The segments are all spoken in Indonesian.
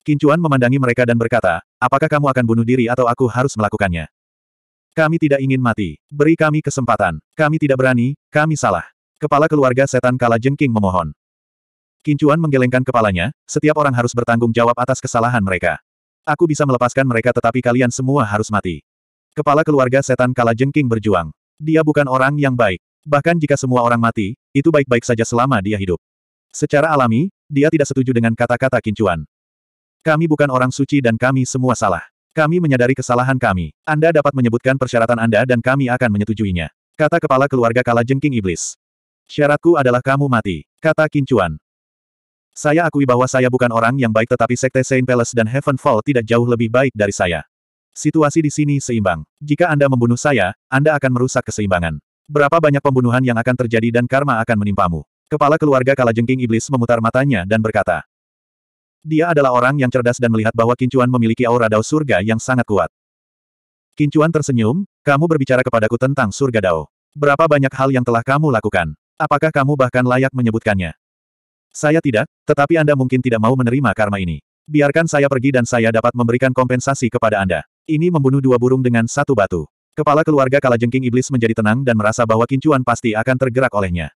Kincuan memandangi mereka dan berkata, apakah kamu akan bunuh diri atau aku harus melakukannya? Kami tidak ingin mati. Beri kami kesempatan. Kami tidak berani, kami salah. Kepala keluarga setan kala jengking memohon. Kincuan menggelengkan kepalanya, setiap orang harus bertanggung jawab atas kesalahan mereka. Aku bisa melepaskan mereka tetapi kalian semua harus mati. Kepala keluarga setan kala jengking berjuang. Dia bukan orang yang baik. Bahkan jika semua orang mati, itu baik-baik saja selama dia hidup. Secara alami, dia tidak setuju dengan kata-kata kincuan. Kami bukan orang suci dan kami semua salah. Kami menyadari kesalahan kami. Anda dapat menyebutkan persyaratan Anda dan kami akan menyetujuinya. Kata kepala keluarga kala jengking iblis. Syaratku adalah kamu mati. Kata Kincuan. Saya akui bahwa saya bukan orang yang baik tetapi Sekte Saint Palace dan Heaven Fall tidak jauh lebih baik dari saya. Situasi di sini seimbang. Jika Anda membunuh saya, Anda akan merusak keseimbangan. Berapa banyak pembunuhan yang akan terjadi dan karma akan menimpamu. Kepala keluarga Kala Jengking Iblis memutar matanya dan berkata, dia adalah orang yang cerdas dan melihat bahwa Kincuan memiliki aura dao surga yang sangat kuat. Kincuan tersenyum, kamu berbicara kepadaku tentang surga dao. Berapa banyak hal yang telah kamu lakukan? Apakah kamu bahkan layak menyebutkannya? Saya tidak, tetapi Anda mungkin tidak mau menerima karma ini. Biarkan saya pergi dan saya dapat memberikan kompensasi kepada Anda. Ini membunuh dua burung dengan satu batu. Kepala keluarga Kalajengking Iblis menjadi tenang dan merasa bahwa Kincuan pasti akan tergerak olehnya.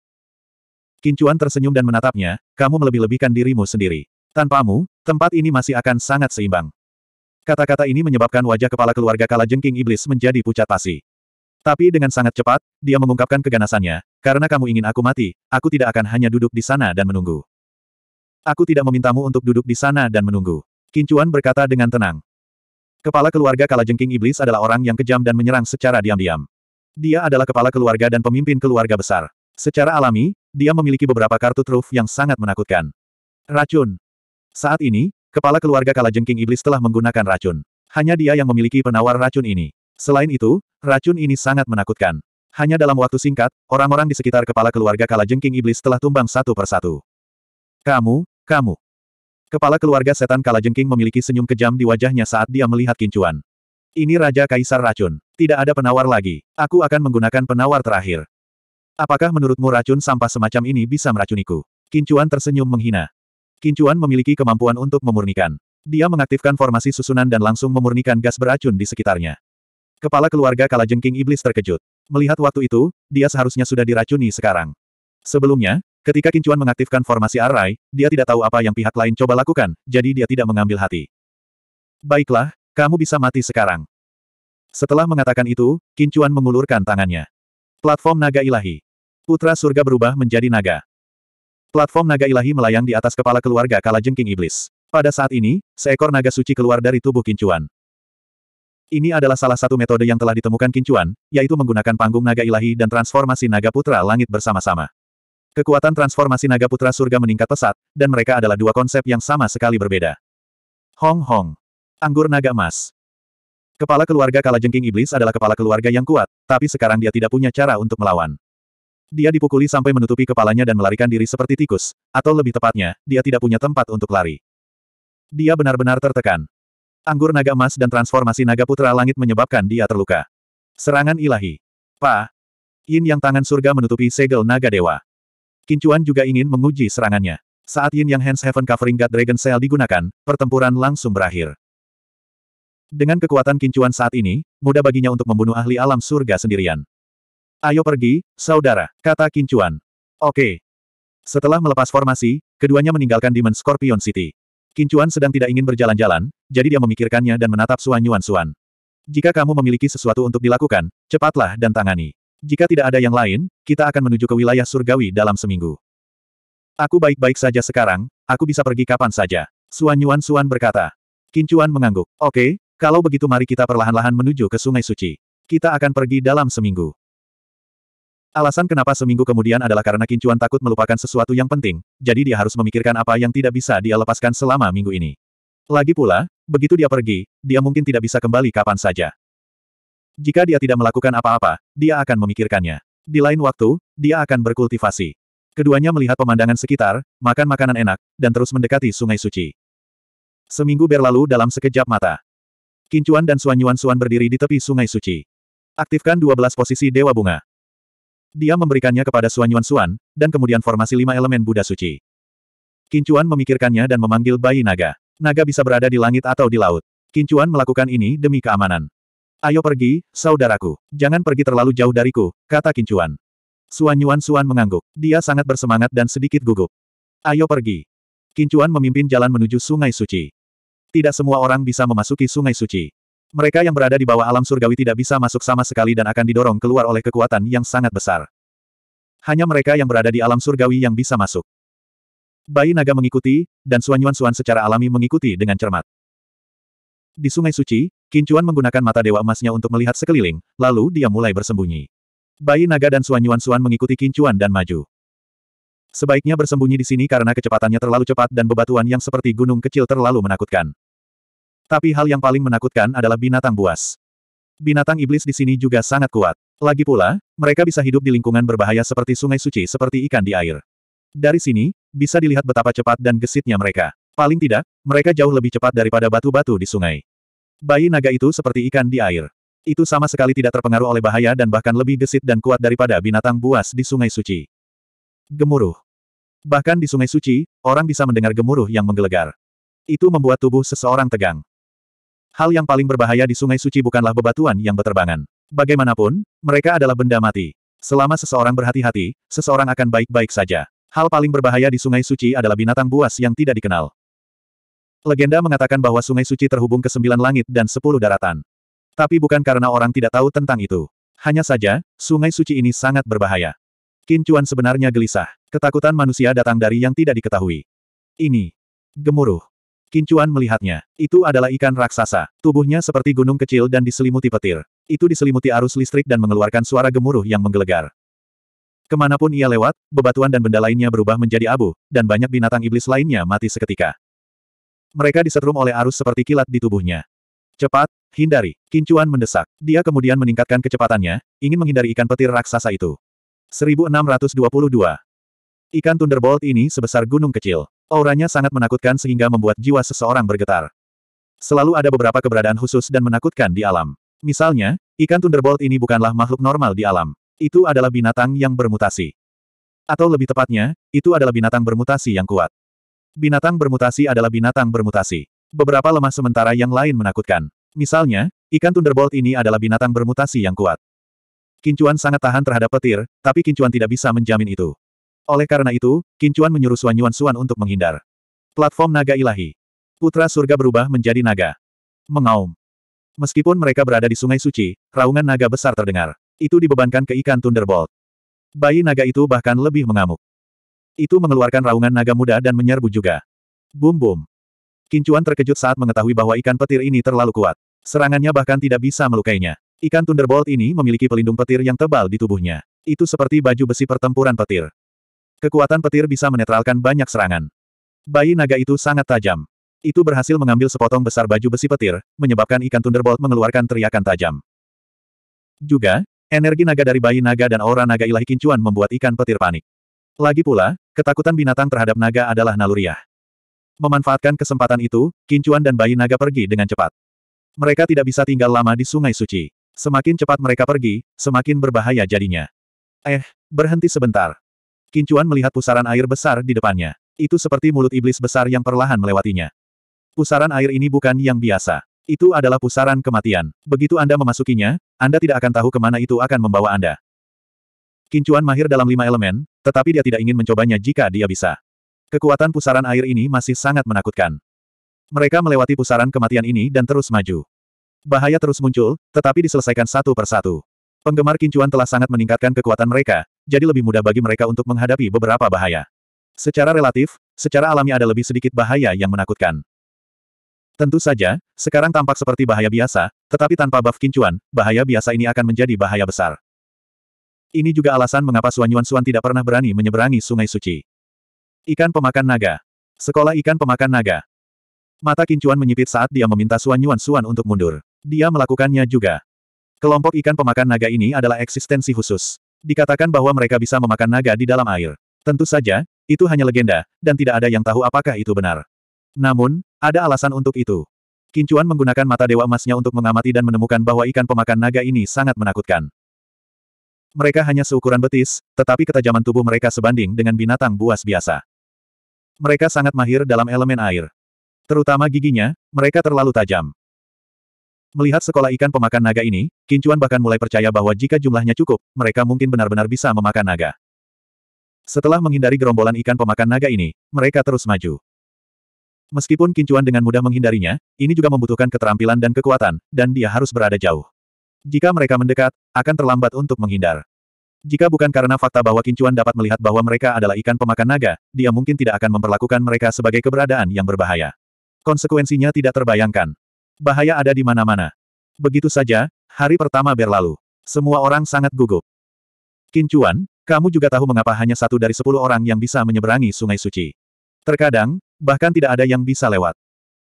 Kincuan tersenyum dan menatapnya, kamu melebih-lebihkan dirimu sendiri. Tanpamu, tempat ini masih akan sangat seimbang. Kata-kata ini menyebabkan wajah kepala keluarga kala jengking iblis menjadi pucat pasi. Tapi dengan sangat cepat, dia mengungkapkan keganasannya, karena kamu ingin aku mati, aku tidak akan hanya duduk di sana dan menunggu. Aku tidak memintamu untuk duduk di sana dan menunggu. Kincuan berkata dengan tenang. Kepala keluarga Kalajengking Iblis adalah orang yang kejam dan menyerang secara diam-diam. Dia adalah kepala keluarga dan pemimpin keluarga besar. Secara alami, dia memiliki beberapa kartu truf yang sangat menakutkan. Racun. Saat ini, kepala keluarga Kalajengking Iblis telah menggunakan racun. Hanya dia yang memiliki penawar racun ini. Selain itu, racun ini sangat menakutkan. Hanya dalam waktu singkat, orang-orang di sekitar kepala keluarga Kalajengking Iblis telah tumbang satu persatu. Kamu, kamu. Kepala keluarga setan Kalajengking memiliki senyum kejam di wajahnya saat dia melihat kincuan. Ini Raja Kaisar Racun. Tidak ada penawar lagi. Aku akan menggunakan penawar terakhir. Apakah menurutmu racun sampah semacam ini bisa meracuniku? Kincuan tersenyum menghina. Kincuan memiliki kemampuan untuk memurnikan. Dia mengaktifkan formasi susunan dan langsung memurnikan gas beracun di sekitarnya. Kepala keluarga Kalajengking Iblis terkejut. Melihat waktu itu, dia seharusnya sudah diracuni sekarang. Sebelumnya, ketika Kincuan mengaktifkan formasi Arai, dia tidak tahu apa yang pihak lain coba lakukan, jadi dia tidak mengambil hati. Baiklah, kamu bisa mati sekarang. Setelah mengatakan itu, Kincuan mengulurkan tangannya. Platform naga ilahi. Putra surga berubah menjadi naga. Platform naga ilahi melayang di atas kepala keluarga kala jengking iblis. Pada saat ini, seekor naga suci keluar dari tubuh Kincuan. Ini adalah salah satu metode yang telah ditemukan Kincuan, yaitu menggunakan panggung naga ilahi dan transformasi naga putra langit bersama-sama. Kekuatan transformasi naga putra surga meningkat pesat, dan mereka adalah dua konsep yang sama sekali berbeda. Hong Hong. Anggur naga emas. Kepala keluarga kala jengking iblis adalah kepala keluarga yang kuat, tapi sekarang dia tidak punya cara untuk melawan. Dia dipukuli sampai menutupi kepalanya dan melarikan diri seperti tikus, atau lebih tepatnya, dia tidak punya tempat untuk lari. Dia benar-benar tertekan. Anggur naga emas dan transformasi naga putra langit menyebabkan dia terluka. Serangan ilahi. Pa. Yin yang tangan surga menutupi segel naga dewa. Kincuan juga ingin menguji serangannya. Saat Yin yang Hands Heaven Covering God Dragon Cell digunakan, pertempuran langsung berakhir. Dengan kekuatan kincuan saat ini, mudah baginya untuk membunuh ahli alam surga sendirian. Ayo pergi, saudara, kata Kincuan. Oke. Setelah melepas formasi, keduanya meninggalkan Demon Scorpion City. Kincuan sedang tidak ingin berjalan-jalan, jadi dia memikirkannya dan menatap Suan Yuan Suan. Jika kamu memiliki sesuatu untuk dilakukan, cepatlah dan tangani. Jika tidak ada yang lain, kita akan menuju ke wilayah surgawi dalam seminggu. Aku baik-baik saja sekarang, aku bisa pergi kapan saja. Suan Yuan Suan berkata. Kincuan mengangguk. Oke, kalau begitu mari kita perlahan-lahan menuju ke Sungai Suci. Kita akan pergi dalam seminggu. Alasan kenapa seminggu kemudian adalah karena Kincuan takut melupakan sesuatu yang penting, jadi dia harus memikirkan apa yang tidak bisa dia lepaskan selama minggu ini. Lagi pula, begitu dia pergi, dia mungkin tidak bisa kembali kapan saja. Jika dia tidak melakukan apa-apa, dia akan memikirkannya. Di lain waktu, dia akan berkultivasi. Keduanya melihat pemandangan sekitar, makan makanan enak, dan terus mendekati sungai suci. Seminggu berlalu dalam sekejap mata. Kincuan dan Suanyuan Suan berdiri di tepi sungai suci. Aktifkan 12 posisi Dewa Bunga. Dia memberikannya kepada Suan Yuan Suan, dan kemudian formasi lima elemen Buddha suci. Kincuan memikirkannya dan memanggil bayi naga. Naga bisa berada di langit atau di laut. Kincuan melakukan ini demi keamanan. Ayo pergi, saudaraku. Jangan pergi terlalu jauh dariku, kata Kincuan. Suan Yuan Suan mengangguk. Dia sangat bersemangat dan sedikit gugup. Ayo pergi. Kincuan memimpin jalan menuju Sungai Suci. Tidak semua orang bisa memasuki Sungai Suci. Mereka yang berada di bawah alam surgawi tidak bisa masuk sama sekali dan akan didorong keluar oleh kekuatan yang sangat besar. Hanya mereka yang berada di alam surgawi yang bisa masuk. Bayi naga mengikuti, dan Suan Yuan Suan secara alami mengikuti dengan cermat. Di Sungai Suci, Kincuan menggunakan mata dewa emasnya untuk melihat sekeliling, lalu dia mulai bersembunyi. Bayi naga dan Suan Yuan Suan mengikuti Kincuan dan maju. Sebaiknya bersembunyi di sini karena kecepatannya terlalu cepat dan bebatuan yang seperti gunung kecil terlalu menakutkan. Tapi hal yang paling menakutkan adalah binatang buas. Binatang iblis di sini juga sangat kuat. Lagi pula, mereka bisa hidup di lingkungan berbahaya seperti sungai suci seperti ikan di air. Dari sini, bisa dilihat betapa cepat dan gesitnya mereka. Paling tidak, mereka jauh lebih cepat daripada batu-batu di sungai. Bayi naga itu seperti ikan di air. Itu sama sekali tidak terpengaruh oleh bahaya dan bahkan lebih gesit dan kuat daripada binatang buas di sungai suci. Gemuruh. Bahkan di sungai suci, orang bisa mendengar gemuruh yang menggelegar. Itu membuat tubuh seseorang tegang. Hal yang paling berbahaya di sungai suci bukanlah bebatuan yang berterbangan. Bagaimanapun, mereka adalah benda mati. Selama seseorang berhati-hati, seseorang akan baik-baik saja. Hal paling berbahaya di sungai suci adalah binatang buas yang tidak dikenal. Legenda mengatakan bahwa sungai suci terhubung ke sembilan langit dan sepuluh daratan. Tapi bukan karena orang tidak tahu tentang itu. Hanya saja, sungai suci ini sangat berbahaya. Kincuan sebenarnya gelisah. Ketakutan manusia datang dari yang tidak diketahui. Ini. Gemuruh. Kincuan melihatnya. Itu adalah ikan raksasa. Tubuhnya seperti gunung kecil dan diselimuti petir. Itu diselimuti arus listrik dan mengeluarkan suara gemuruh yang menggelegar. Kemanapun ia lewat, bebatuan dan benda lainnya berubah menjadi abu, dan banyak binatang iblis lainnya mati seketika. Mereka disetrum oleh arus seperti kilat di tubuhnya. Cepat, hindari. Kincuan mendesak. Dia kemudian meningkatkan kecepatannya, ingin menghindari ikan petir raksasa itu. 1622 Ikan Thunderbolt ini sebesar gunung kecil. Auranya sangat menakutkan sehingga membuat jiwa seseorang bergetar. Selalu ada beberapa keberadaan khusus dan menakutkan di alam. Misalnya, ikan Thunderbolt ini bukanlah makhluk normal di alam. Itu adalah binatang yang bermutasi. Atau lebih tepatnya, itu adalah binatang bermutasi yang kuat. Binatang bermutasi adalah binatang bermutasi. Beberapa lemah sementara yang lain menakutkan. Misalnya, ikan Thunderbolt ini adalah binatang bermutasi yang kuat. Kincuan sangat tahan terhadap petir, tapi Kincuan tidak bisa menjamin itu. Oleh karena itu, Kincuan menyuruh Suan Yuan Suan untuk menghindar. Platform naga ilahi. Putra surga berubah menjadi naga. Mengaum. Meskipun mereka berada di sungai suci, raungan naga besar terdengar. Itu dibebankan ke ikan Thunderbolt. Bayi naga itu bahkan lebih mengamuk. Itu mengeluarkan raungan naga muda dan menyerbu juga. Bum bum. Kincuan terkejut saat mengetahui bahwa ikan petir ini terlalu kuat. Serangannya bahkan tidak bisa melukainya. Ikan Thunderbolt ini memiliki pelindung petir yang tebal di tubuhnya. Itu seperti baju besi pertempuran petir. Kekuatan petir bisa menetralkan banyak serangan. Bayi naga itu sangat tajam. Itu berhasil mengambil sepotong besar baju besi petir, menyebabkan ikan Thunderbolt mengeluarkan teriakan tajam. Juga, energi naga dari bayi naga dan aura naga ilahi kincuan membuat ikan petir panik. Lagi pula, ketakutan binatang terhadap naga adalah naluriah. Memanfaatkan kesempatan itu, kincuan dan bayi naga pergi dengan cepat. Mereka tidak bisa tinggal lama di sungai suci. Semakin cepat mereka pergi, semakin berbahaya jadinya. Eh, berhenti sebentar. Kincuan melihat pusaran air besar di depannya. Itu seperti mulut iblis besar yang perlahan melewatinya. Pusaran air ini bukan yang biasa. Itu adalah pusaran kematian. Begitu Anda memasukinya, Anda tidak akan tahu kemana itu akan membawa Anda. Kincuan mahir dalam lima elemen, tetapi dia tidak ingin mencobanya jika dia bisa. Kekuatan pusaran air ini masih sangat menakutkan. Mereka melewati pusaran kematian ini dan terus maju. Bahaya terus muncul, tetapi diselesaikan satu persatu. Penggemar Kincuan telah sangat meningkatkan kekuatan mereka, jadi lebih mudah bagi mereka untuk menghadapi beberapa bahaya. Secara relatif, secara alami ada lebih sedikit bahaya yang menakutkan. Tentu saja, sekarang tampak seperti bahaya biasa, tetapi tanpa buff kincuan, bahaya biasa ini akan menjadi bahaya besar. Ini juga alasan mengapa Suan Yuan Suan tidak pernah berani menyeberangi Sungai Suci. Ikan pemakan naga. Sekolah ikan pemakan naga. Mata kincuan menyipit saat dia meminta Suan Yuan Suan untuk mundur. Dia melakukannya juga. Kelompok ikan pemakan naga ini adalah eksistensi khusus. Dikatakan bahwa mereka bisa memakan naga di dalam air. Tentu saja, itu hanya legenda, dan tidak ada yang tahu apakah itu benar. Namun, ada alasan untuk itu. Kincuan menggunakan mata dewa emasnya untuk mengamati dan menemukan bahwa ikan pemakan naga ini sangat menakutkan. Mereka hanya seukuran betis, tetapi ketajaman tubuh mereka sebanding dengan binatang buas biasa. Mereka sangat mahir dalam elemen air. Terutama giginya, mereka terlalu tajam. Melihat sekolah ikan pemakan naga ini, Kincuan bahkan mulai percaya bahwa jika jumlahnya cukup, mereka mungkin benar-benar bisa memakan naga. Setelah menghindari gerombolan ikan pemakan naga ini, mereka terus maju. Meskipun Kincuan dengan mudah menghindarinya, ini juga membutuhkan keterampilan dan kekuatan, dan dia harus berada jauh. Jika mereka mendekat, akan terlambat untuk menghindar. Jika bukan karena fakta bahwa Kincuan dapat melihat bahwa mereka adalah ikan pemakan naga, dia mungkin tidak akan memperlakukan mereka sebagai keberadaan yang berbahaya. Konsekuensinya tidak terbayangkan. Bahaya ada di mana-mana. Begitu saja, hari pertama berlalu. Semua orang sangat gugup. Kincuan, kamu juga tahu mengapa hanya satu dari sepuluh orang yang bisa menyeberangi sungai suci. Terkadang, bahkan tidak ada yang bisa lewat.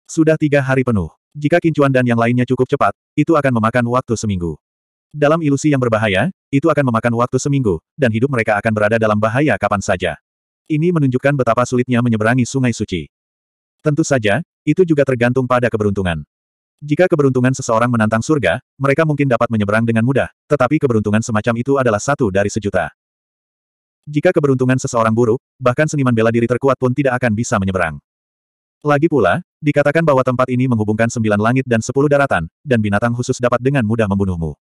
Sudah tiga hari penuh. Jika Kincuan dan yang lainnya cukup cepat, itu akan memakan waktu seminggu. Dalam ilusi yang berbahaya, itu akan memakan waktu seminggu, dan hidup mereka akan berada dalam bahaya kapan saja. Ini menunjukkan betapa sulitnya menyeberangi sungai suci. Tentu saja, itu juga tergantung pada keberuntungan. Jika keberuntungan seseorang menantang surga, mereka mungkin dapat menyeberang dengan mudah, tetapi keberuntungan semacam itu adalah satu dari sejuta. Jika keberuntungan seseorang buruk, bahkan seniman bela diri terkuat pun tidak akan bisa menyeberang. Lagi pula, dikatakan bahwa tempat ini menghubungkan sembilan langit dan sepuluh daratan, dan binatang khusus dapat dengan mudah membunuhmu.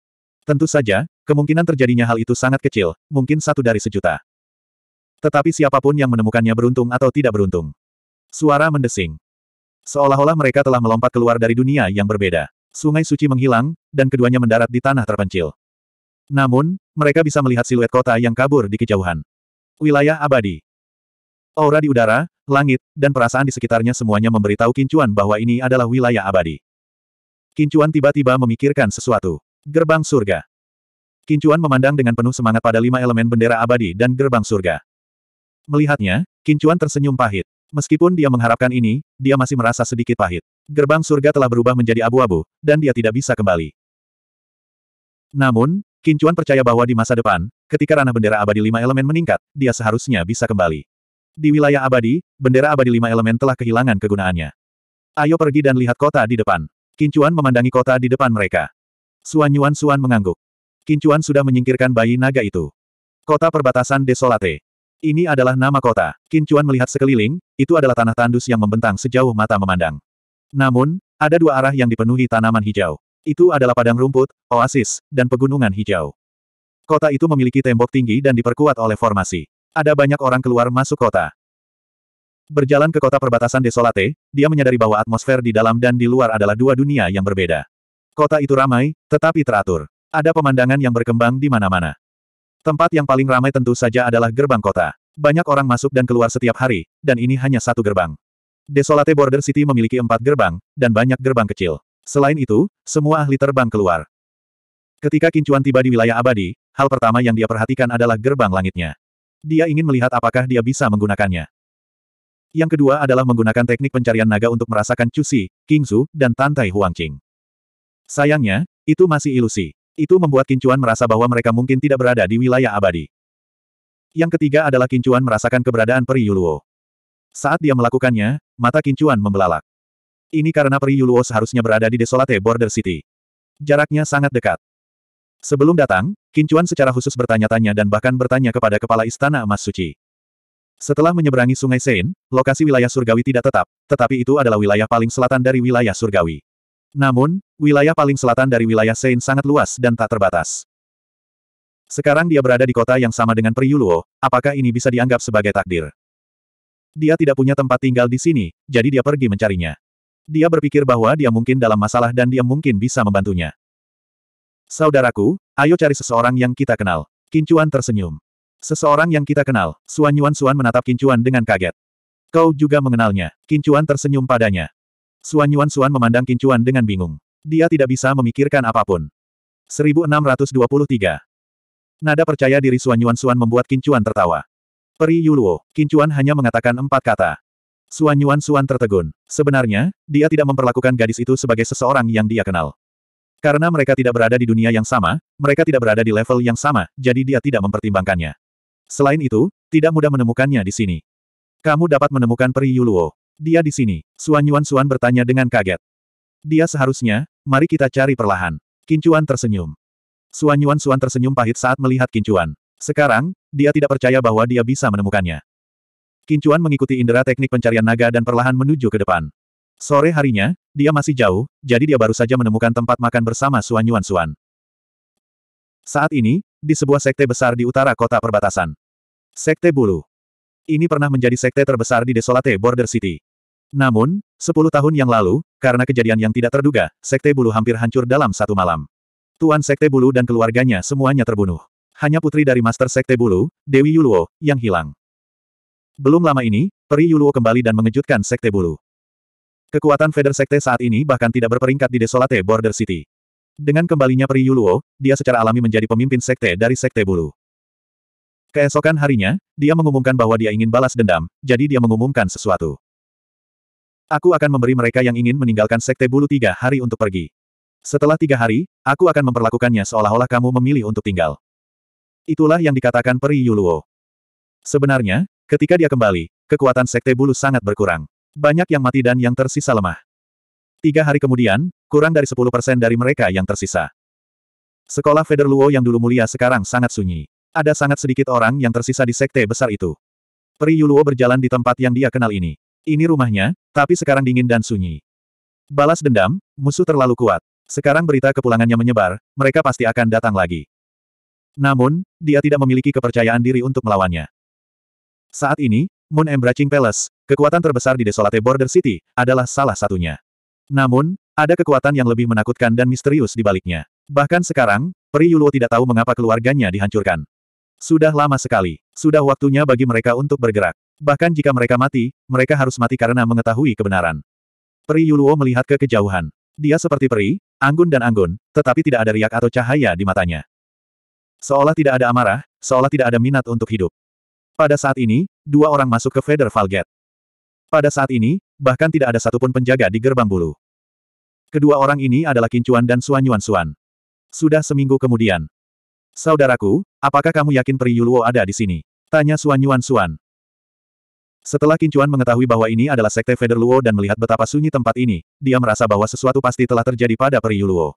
Tentu saja, kemungkinan terjadinya hal itu sangat kecil, mungkin satu dari sejuta. Tetapi siapapun yang menemukannya beruntung atau tidak beruntung. Suara mendesing. Seolah-olah mereka telah melompat keluar dari dunia yang berbeda. Sungai suci menghilang, dan keduanya mendarat di tanah terpencil. Namun, mereka bisa melihat siluet kota yang kabur di kejauhan. Wilayah abadi. Aura di udara, langit, dan perasaan di sekitarnya semuanya memberitahu Kincuan bahwa ini adalah wilayah abadi. Kincuan tiba-tiba memikirkan sesuatu. Gerbang surga. Kincuan memandang dengan penuh semangat pada lima elemen bendera abadi dan gerbang surga. Melihatnya, Kincuan tersenyum pahit. Meskipun dia mengharapkan ini, dia masih merasa sedikit pahit. Gerbang surga telah berubah menjadi abu-abu, dan dia tidak bisa kembali. Namun, Kincuan percaya bahwa di masa depan, ketika ranah bendera abadi lima elemen meningkat, dia seharusnya bisa kembali. Di wilayah abadi, bendera abadi lima elemen telah kehilangan kegunaannya. Ayo pergi dan lihat kota di depan. Kincuan memandangi kota di depan mereka. Suan Yuan Suan mengangguk. Kincuan sudah menyingkirkan bayi naga itu. Kota perbatasan desolate. Ini adalah nama kota. Kincuan melihat sekeliling, itu adalah tanah tandus yang membentang sejauh mata memandang. Namun, ada dua arah yang dipenuhi tanaman hijau. Itu adalah padang rumput, oasis, dan pegunungan hijau. Kota itu memiliki tembok tinggi dan diperkuat oleh formasi. Ada banyak orang keluar masuk kota. Berjalan ke kota perbatasan Desolate, dia menyadari bahwa atmosfer di dalam dan di luar adalah dua dunia yang berbeda. Kota itu ramai, tetapi teratur. Ada pemandangan yang berkembang di mana-mana. Tempat yang paling ramai tentu saja adalah gerbang kota. Banyak orang masuk dan keluar setiap hari, dan ini hanya satu gerbang. Desolate Border City memiliki empat gerbang, dan banyak gerbang kecil. Selain itu, semua ahli terbang keluar. Ketika Kincuan tiba di wilayah abadi, hal pertama yang dia perhatikan adalah gerbang langitnya. Dia ingin melihat apakah dia bisa menggunakannya. Yang kedua adalah menggunakan teknik pencarian naga untuk merasakan Cusi, Kingzu, dan Tantai Huangqing. Sayangnya, itu masih ilusi. Itu membuat Kincuan merasa bahwa mereka mungkin tidak berada di wilayah abadi. Yang ketiga adalah Kincuan merasakan keberadaan Peri Yuluo. Saat dia melakukannya, mata Kincuan membelalak. Ini karena Peri Yuluo seharusnya berada di Desolate Border City. Jaraknya sangat dekat. Sebelum datang, Kincuan secara khusus bertanya-tanya dan bahkan bertanya kepada kepala Istana Emas Suci. Setelah menyeberangi Sungai Sein, lokasi wilayah surgawi tidak tetap, tetapi itu adalah wilayah paling selatan dari wilayah surgawi. Namun, wilayah paling selatan dari wilayah Sein sangat luas dan tak terbatas. Sekarang dia berada di kota yang sama dengan Priyuluo, apakah ini bisa dianggap sebagai takdir? Dia tidak punya tempat tinggal di sini, jadi dia pergi mencarinya. Dia berpikir bahwa dia mungkin dalam masalah dan dia mungkin bisa membantunya. Saudaraku, ayo cari seseorang yang kita kenal. Kincuan tersenyum. Seseorang yang kita kenal, Suan Yuan Suan menatap Kincuan dengan kaget. Kau juga mengenalnya, Kincuan tersenyum padanya. Suan Yuan Suan memandang Kincuan dengan bingung. Dia tidak bisa memikirkan apapun. 1623. Nada percaya diri Suan Yuan Suan membuat Kincuan tertawa. Peri Yuluo, Kincuan hanya mengatakan empat kata. Suan Yuan Suan tertegun. Sebenarnya, dia tidak memperlakukan gadis itu sebagai seseorang yang dia kenal. Karena mereka tidak berada di dunia yang sama, mereka tidak berada di level yang sama, jadi dia tidak mempertimbangkannya. Selain itu, tidak mudah menemukannya di sini. Kamu dapat menemukan Peri Yuluo. Dia di sini. Suan Yuan Suan bertanya dengan kaget. Dia seharusnya, mari kita cari perlahan. Kincuan tersenyum. Suan Yuan Suan tersenyum pahit saat melihat Kincuan. Sekarang, dia tidak percaya bahwa dia bisa menemukannya. Kincuan mengikuti indera teknik pencarian naga dan perlahan menuju ke depan. Sore harinya, dia masih jauh, jadi dia baru saja menemukan tempat makan bersama Suan Yuan Suan. Saat ini, di sebuah sekte besar di utara kota perbatasan. Sekte Bulu. Ini pernah menjadi sekte terbesar di Desolate Border City. Namun, sepuluh tahun yang lalu, karena kejadian yang tidak terduga, Sekte Bulu hampir hancur dalam satu malam. Tuan Sekte Bulu dan keluarganya semuanya terbunuh. Hanya putri dari Master Sekte Bulu, Dewi Yuluo, yang hilang. Belum lama ini, Peri Yuluo kembali dan mengejutkan Sekte Bulu. Kekuatan Feder Sekte saat ini bahkan tidak berperingkat di Desolate Border City. Dengan kembalinya Peri Yuluo, dia secara alami menjadi pemimpin sekte dari Sekte Bulu. Keesokan harinya, dia mengumumkan bahwa dia ingin balas dendam, jadi dia mengumumkan sesuatu. Aku akan memberi mereka yang ingin meninggalkan Sekte Bulu tiga hari untuk pergi. Setelah tiga hari, aku akan memperlakukannya seolah-olah kamu memilih untuk tinggal. Itulah yang dikatakan Peri Yuluo. Sebenarnya, ketika dia kembali, kekuatan Sekte Bulu sangat berkurang. Banyak yang mati dan yang tersisa lemah. Tiga hari kemudian, kurang dari 10% dari mereka yang tersisa. Sekolah Feder Luo yang dulu mulia sekarang sangat sunyi. Ada sangat sedikit orang yang tersisa di sekte besar itu. Peri Yuluo berjalan di tempat yang dia kenal ini. Ini rumahnya, tapi sekarang dingin dan sunyi. Balas dendam, musuh terlalu kuat. Sekarang berita kepulangannya menyebar, mereka pasti akan datang lagi. Namun, dia tidak memiliki kepercayaan diri untuk melawannya. Saat ini, Moon Embracing Palace, kekuatan terbesar di Desolate Border City, adalah salah satunya. Namun, ada kekuatan yang lebih menakutkan dan misterius di baliknya. Bahkan sekarang, Peri Yuluo tidak tahu mengapa keluarganya dihancurkan. Sudah lama sekali, sudah waktunya bagi mereka untuk bergerak. Bahkan jika mereka mati, mereka harus mati karena mengetahui kebenaran. Peri Yuluo melihat ke kejauhan. Dia seperti peri, anggun dan anggun, tetapi tidak ada riak atau cahaya di matanya. Seolah tidak ada amarah, seolah tidak ada minat untuk hidup. Pada saat ini, dua orang masuk ke Feather Falget. Pada saat ini, bahkan tidak ada satupun penjaga di gerbang bulu. Kedua orang ini adalah Kincuan dan Suan Yuan Suan. Sudah seminggu kemudian, Saudaraku, apakah kamu yakin Peri Yuluo ada di sini? Tanya Suan Yuan Suan. Setelah Kincuan mengetahui bahwa ini adalah sekte Feder Luo dan melihat betapa sunyi tempat ini, dia merasa bahwa sesuatu pasti telah terjadi pada Peri Yuluo.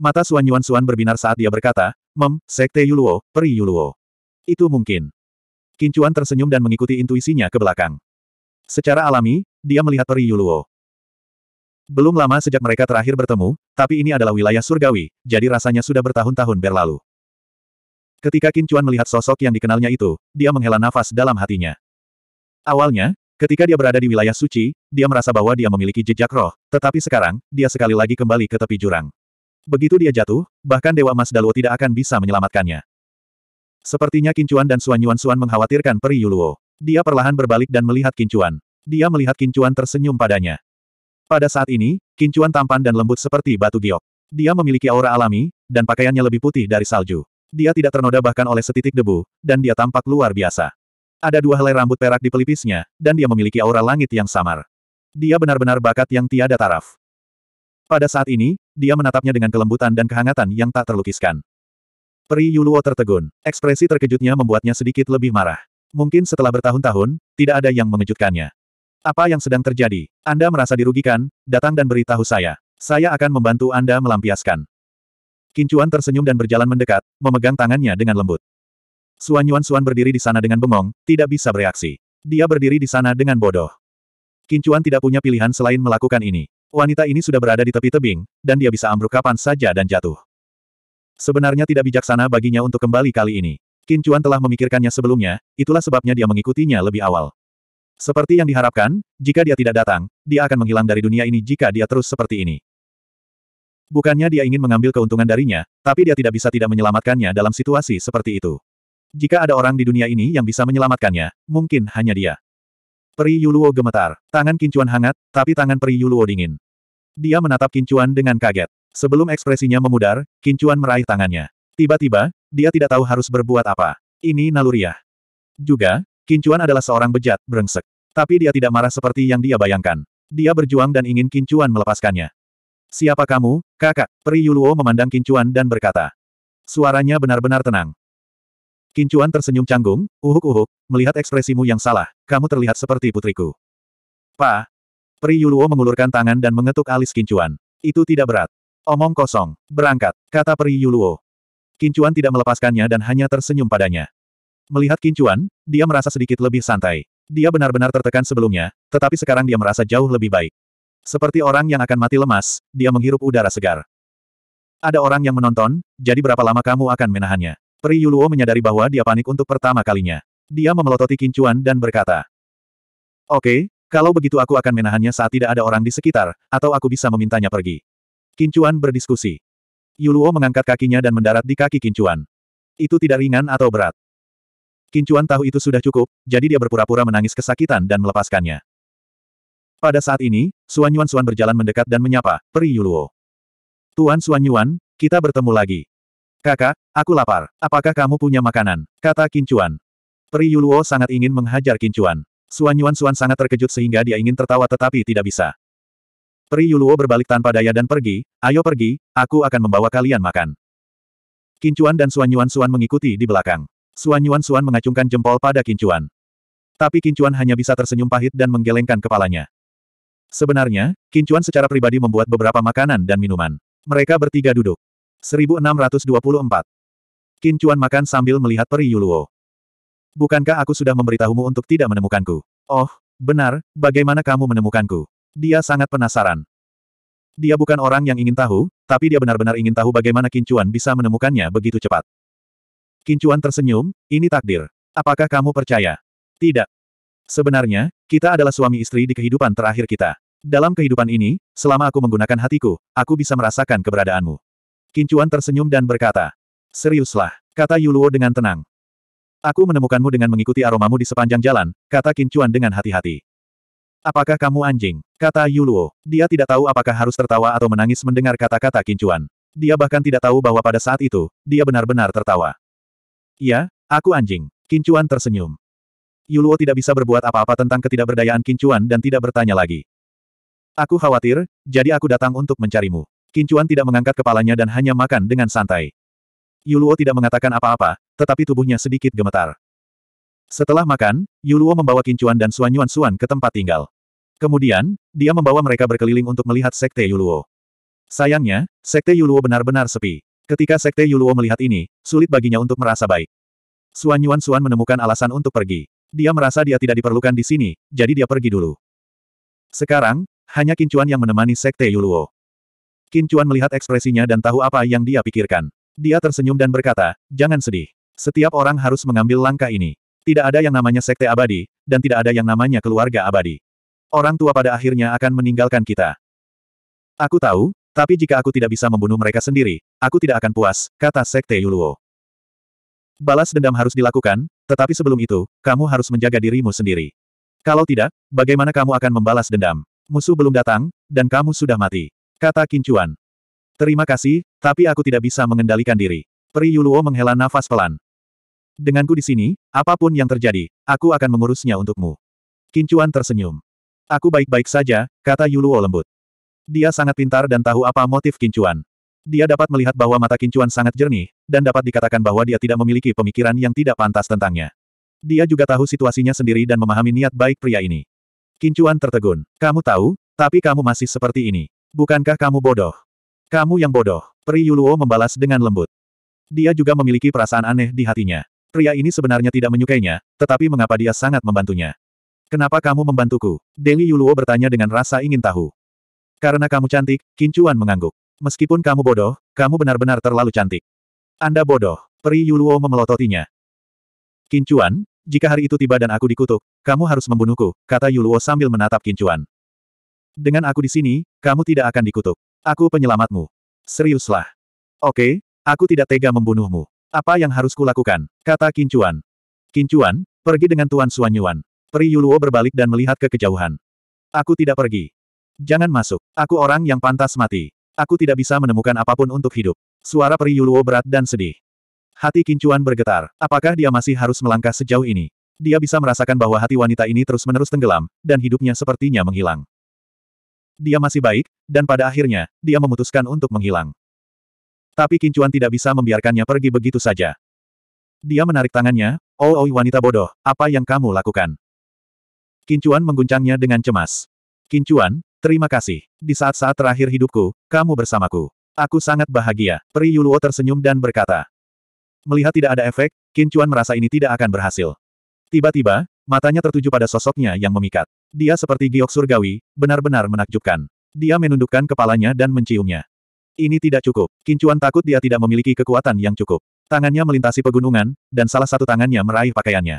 Mata Suan Yuan Suan berbinar saat dia berkata, Mem, sekte Yuluo, Peri Yuluo. Itu mungkin. Kincuan tersenyum dan mengikuti intuisinya ke belakang. Secara alami, dia melihat Peri Yuluo. Belum lama sejak mereka terakhir bertemu, tapi ini adalah wilayah surgawi, jadi rasanya sudah bertahun-tahun berlalu. Ketika Kincuan melihat sosok yang dikenalnya itu, dia menghela nafas dalam hatinya. Awalnya, ketika dia berada di wilayah suci, dia merasa bahwa dia memiliki jejak roh, tetapi sekarang, dia sekali lagi kembali ke tepi jurang. Begitu dia jatuh, bahkan Dewa Mas Daluo tidak akan bisa menyelamatkannya. Sepertinya Kincuan dan Suan Yuan Suan mengkhawatirkan Peri Yuluo. Dia perlahan berbalik dan melihat Kincuan. Dia melihat Kincuan tersenyum padanya. Pada saat ini, Kincuan tampan dan lembut seperti batu giok. Dia memiliki aura alami, dan pakaiannya lebih putih dari salju. Dia tidak ternoda bahkan oleh setitik debu, dan dia tampak luar biasa. Ada dua helai rambut perak di pelipisnya, dan dia memiliki aura langit yang samar. Dia benar-benar bakat yang tiada taraf. Pada saat ini, dia menatapnya dengan kelembutan dan kehangatan yang tak terlukiskan. Peri Yuluo tertegun. Ekspresi terkejutnya membuatnya sedikit lebih marah. Mungkin setelah bertahun-tahun, tidak ada yang mengejutkannya. Apa yang sedang terjadi? Anda merasa dirugikan, datang dan beritahu saya. Saya akan membantu Anda melampiaskan. Kincuan tersenyum dan berjalan mendekat, memegang tangannya dengan lembut. Suan Yuan Suan berdiri di sana dengan bengong, tidak bisa bereaksi. Dia berdiri di sana dengan bodoh. Kincuan tidak punya pilihan selain melakukan ini. Wanita ini sudah berada di tepi tebing, dan dia bisa ambruk kapan saja dan jatuh. Sebenarnya tidak bijaksana baginya untuk kembali kali ini. Kincuan telah memikirkannya sebelumnya, itulah sebabnya dia mengikutinya lebih awal. Seperti yang diharapkan, jika dia tidak datang, dia akan menghilang dari dunia ini jika dia terus seperti ini. Bukannya dia ingin mengambil keuntungan darinya, tapi dia tidak bisa tidak menyelamatkannya dalam situasi seperti itu. Jika ada orang di dunia ini yang bisa menyelamatkannya, mungkin hanya dia. Peri Yuluo gemetar. Tangan Kincuan hangat, tapi tangan Peri Yuluo dingin. Dia menatap Kincuan dengan kaget. Sebelum ekspresinya memudar, Kincuan meraih tangannya. Tiba-tiba, dia tidak tahu harus berbuat apa. Ini naluriah. Juga, Kincuan adalah seorang bejat, brengsek. Tapi dia tidak marah seperti yang dia bayangkan. Dia berjuang dan ingin Kincuan melepaskannya. Siapa kamu, kakak? Peri Yuluo memandang Kincuan dan berkata. Suaranya benar-benar tenang. Kincuan tersenyum canggung, uhuk-uhuk, melihat ekspresimu yang salah, kamu terlihat seperti putriku. Pa. Pri Yuluo mengulurkan tangan dan mengetuk alis Kincuan. Itu tidak berat. Omong kosong, berangkat, kata Pri Yuluo. Kincuan tidak melepaskannya dan hanya tersenyum padanya. Melihat Kincuan, dia merasa sedikit lebih santai. Dia benar-benar tertekan sebelumnya, tetapi sekarang dia merasa jauh lebih baik. Seperti orang yang akan mati lemas, dia menghirup udara segar. Ada orang yang menonton, jadi berapa lama kamu akan menahannya? Pri Yuluo menyadari bahwa dia panik untuk pertama kalinya. Dia memelototi kincuan dan berkata, Oke, okay, kalau begitu aku akan menahannya saat tidak ada orang di sekitar, atau aku bisa memintanya pergi. Kincuan berdiskusi. Yuluo mengangkat kakinya dan mendarat di kaki Kincuan. Itu tidak ringan atau berat. Kincuan tahu itu sudah cukup, jadi dia berpura-pura menangis kesakitan dan melepaskannya. Pada saat ini, Suan Yuan Suan berjalan mendekat dan menyapa, Peri Yuluo. Tuan Suan Yuan, kita bertemu lagi. Kakak, aku lapar. Apakah kamu punya makanan? Kata Kincuan. Peri Yuluo sangat ingin menghajar Kincuan. Suan Yuan Suan sangat terkejut sehingga dia ingin tertawa tetapi tidak bisa. Peri Yuluo berbalik tanpa daya dan pergi, ayo pergi, aku akan membawa kalian makan. Kincuan dan Suan Yuan Suan mengikuti di belakang. Suan Yuan Suan mengacungkan jempol pada Kincuan. Tapi Kincuan hanya bisa tersenyum pahit dan menggelengkan kepalanya. Sebenarnya, Kincuan secara pribadi membuat beberapa makanan dan minuman. Mereka bertiga duduk. 1624. Qin Chuan makan sambil melihat Peri Yuluo. Bukankah aku sudah memberitahumu untuk tidak menemukanku? Oh, benar, bagaimana kamu menemukanku? Dia sangat penasaran. Dia bukan orang yang ingin tahu, tapi dia benar-benar ingin tahu bagaimana Qin Chuan bisa menemukannya begitu cepat. Qin Chuan tersenyum, ini takdir. Apakah kamu percaya? Tidak. Sebenarnya, kita adalah suami istri di kehidupan terakhir kita. Dalam kehidupan ini, selama aku menggunakan hatiku, aku bisa merasakan keberadaanmu. Kincuan tersenyum dan berkata. Seriuslah, kata Yuluo dengan tenang. Aku menemukanmu dengan mengikuti aromamu di sepanjang jalan, kata Kincuan dengan hati-hati. Apakah kamu anjing? Kata Yuluo. Dia tidak tahu apakah harus tertawa atau menangis mendengar kata-kata Kincuan. Dia bahkan tidak tahu bahwa pada saat itu, dia benar-benar tertawa. "Ya, aku anjing. Kincuan tersenyum. Yuluo tidak bisa berbuat apa-apa tentang ketidakberdayaan Kincuan dan tidak bertanya lagi. Aku khawatir, jadi aku datang untuk mencarimu. Kincuan tidak mengangkat kepalanya dan hanya makan dengan santai. Yuluo tidak mengatakan apa-apa, tetapi tubuhnya sedikit gemetar. Setelah makan, Yuluo membawa Kincuan dan Suanyuan Suan ke tempat tinggal. Kemudian, dia membawa mereka berkeliling untuk melihat Sekte Yuluo. Sayangnya, Sekte Yuluo benar-benar sepi. Ketika Sekte Yuluo melihat ini, sulit baginya untuk merasa baik. Suanyuan Suan menemukan alasan untuk pergi. Dia merasa dia tidak diperlukan di sini, jadi dia pergi dulu. Sekarang, hanya Kincuan yang menemani Sekte Yuluo. Qin Chuan melihat ekspresinya dan tahu apa yang dia pikirkan. Dia tersenyum dan berkata, jangan sedih. Setiap orang harus mengambil langkah ini. Tidak ada yang namanya sekte abadi, dan tidak ada yang namanya keluarga abadi. Orang tua pada akhirnya akan meninggalkan kita. Aku tahu, tapi jika aku tidak bisa membunuh mereka sendiri, aku tidak akan puas, kata sekte Yuluo. Balas dendam harus dilakukan, tetapi sebelum itu, kamu harus menjaga dirimu sendiri. Kalau tidak, bagaimana kamu akan membalas dendam? Musuh belum datang, dan kamu sudah mati. Kata Kincuan. Terima kasih, tapi aku tidak bisa mengendalikan diri. Peri Yuluo menghela nafas pelan. Denganku di sini, apapun yang terjadi, aku akan mengurusnya untukmu. Kincuan tersenyum. Aku baik-baik saja, kata Yuluo lembut. Dia sangat pintar dan tahu apa motif Kincuan. Dia dapat melihat bahwa mata Kincuan sangat jernih, dan dapat dikatakan bahwa dia tidak memiliki pemikiran yang tidak pantas tentangnya. Dia juga tahu situasinya sendiri dan memahami niat baik pria ini. Kincuan tertegun. Kamu tahu, tapi kamu masih seperti ini. Bukankah kamu bodoh? Kamu yang bodoh, Pri Yuluo membalas dengan lembut. Dia juga memiliki perasaan aneh di hatinya. Pria ini sebenarnya tidak menyukainya, tetapi mengapa dia sangat membantunya? Kenapa kamu membantuku? Deli Yuluo bertanya dengan rasa ingin tahu. Karena kamu cantik, Kincuan mengangguk. Meskipun kamu bodoh, kamu benar-benar terlalu cantik. Anda bodoh, Pri Yuluo memelototinya. Kincuan, jika hari itu tiba dan aku dikutuk, kamu harus membunuhku, kata Yuluo sambil menatap Kincuan. Dengan aku di sini, kamu tidak akan dikutuk. Aku penyelamatmu. Seriuslah. Oke, aku tidak tega membunuhmu. Apa yang harus kulakukan? Kata Kincuan. Kincuan, pergi dengan Tuan Suanyuan. Peri Yuluo berbalik dan melihat ke kejauhan. Aku tidak pergi. Jangan masuk. Aku orang yang pantas mati. Aku tidak bisa menemukan apapun untuk hidup. Suara Peri Yuluo berat dan sedih. Hati Kincuan bergetar. Apakah dia masih harus melangkah sejauh ini? Dia bisa merasakan bahwa hati wanita ini terus-menerus tenggelam, dan hidupnya sepertinya menghilang. Dia masih baik, dan pada akhirnya, dia memutuskan untuk menghilang. Tapi Kincuan tidak bisa membiarkannya pergi begitu saja. Dia menarik tangannya, oh oh wanita bodoh, apa yang kamu lakukan? Kincuan mengguncangnya dengan cemas. Kincuan, terima kasih. Di saat-saat terakhir hidupku, kamu bersamaku. Aku sangat bahagia. Peri Yuluo tersenyum dan berkata. Melihat tidak ada efek, Kincuan merasa ini tidak akan berhasil. Tiba-tiba, Matanya tertuju pada sosoknya yang memikat. Dia seperti giok surgawi, benar-benar menakjubkan. Dia menundukkan kepalanya dan menciumnya. Ini tidak cukup. Kincuan takut dia tidak memiliki kekuatan yang cukup. Tangannya melintasi pegunungan, dan salah satu tangannya meraih pakaiannya.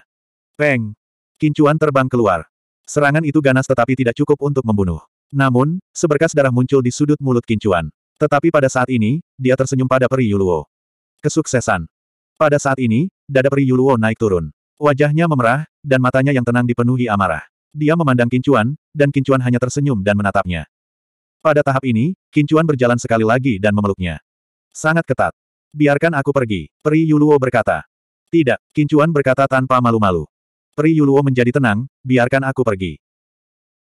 Peng! Kincuan terbang keluar. Serangan itu ganas tetapi tidak cukup untuk membunuh. Namun, seberkas darah muncul di sudut mulut Kincuan. Tetapi pada saat ini, dia tersenyum pada Peri Yuluo. Kesuksesan. Pada saat ini, dada Peri Yuluo naik turun. Wajahnya memerah, dan matanya yang tenang dipenuhi amarah. Dia memandang Kincuan, dan Kincuan hanya tersenyum dan menatapnya. Pada tahap ini, Kincuan berjalan sekali lagi dan memeluknya. Sangat ketat. Biarkan aku pergi, Peri Yuluo berkata. Tidak, Kincuan berkata tanpa malu-malu. Peri Yuluo menjadi tenang, biarkan aku pergi.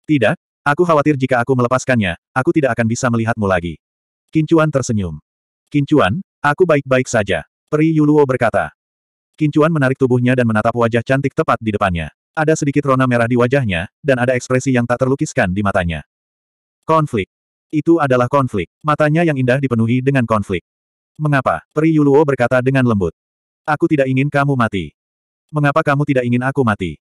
Tidak, aku khawatir jika aku melepaskannya, aku tidak akan bisa melihatmu lagi. Kincuan tersenyum. Kincuan, aku baik-baik saja. Peri Yuluo berkata. Kincuan menarik tubuhnya dan menatap wajah cantik tepat di depannya. Ada sedikit rona merah di wajahnya, dan ada ekspresi yang tak terlukiskan di matanya. Konflik. Itu adalah konflik. Matanya yang indah dipenuhi dengan konflik. Mengapa? Peri Yuluo berkata dengan lembut. Aku tidak ingin kamu mati. Mengapa kamu tidak ingin aku mati?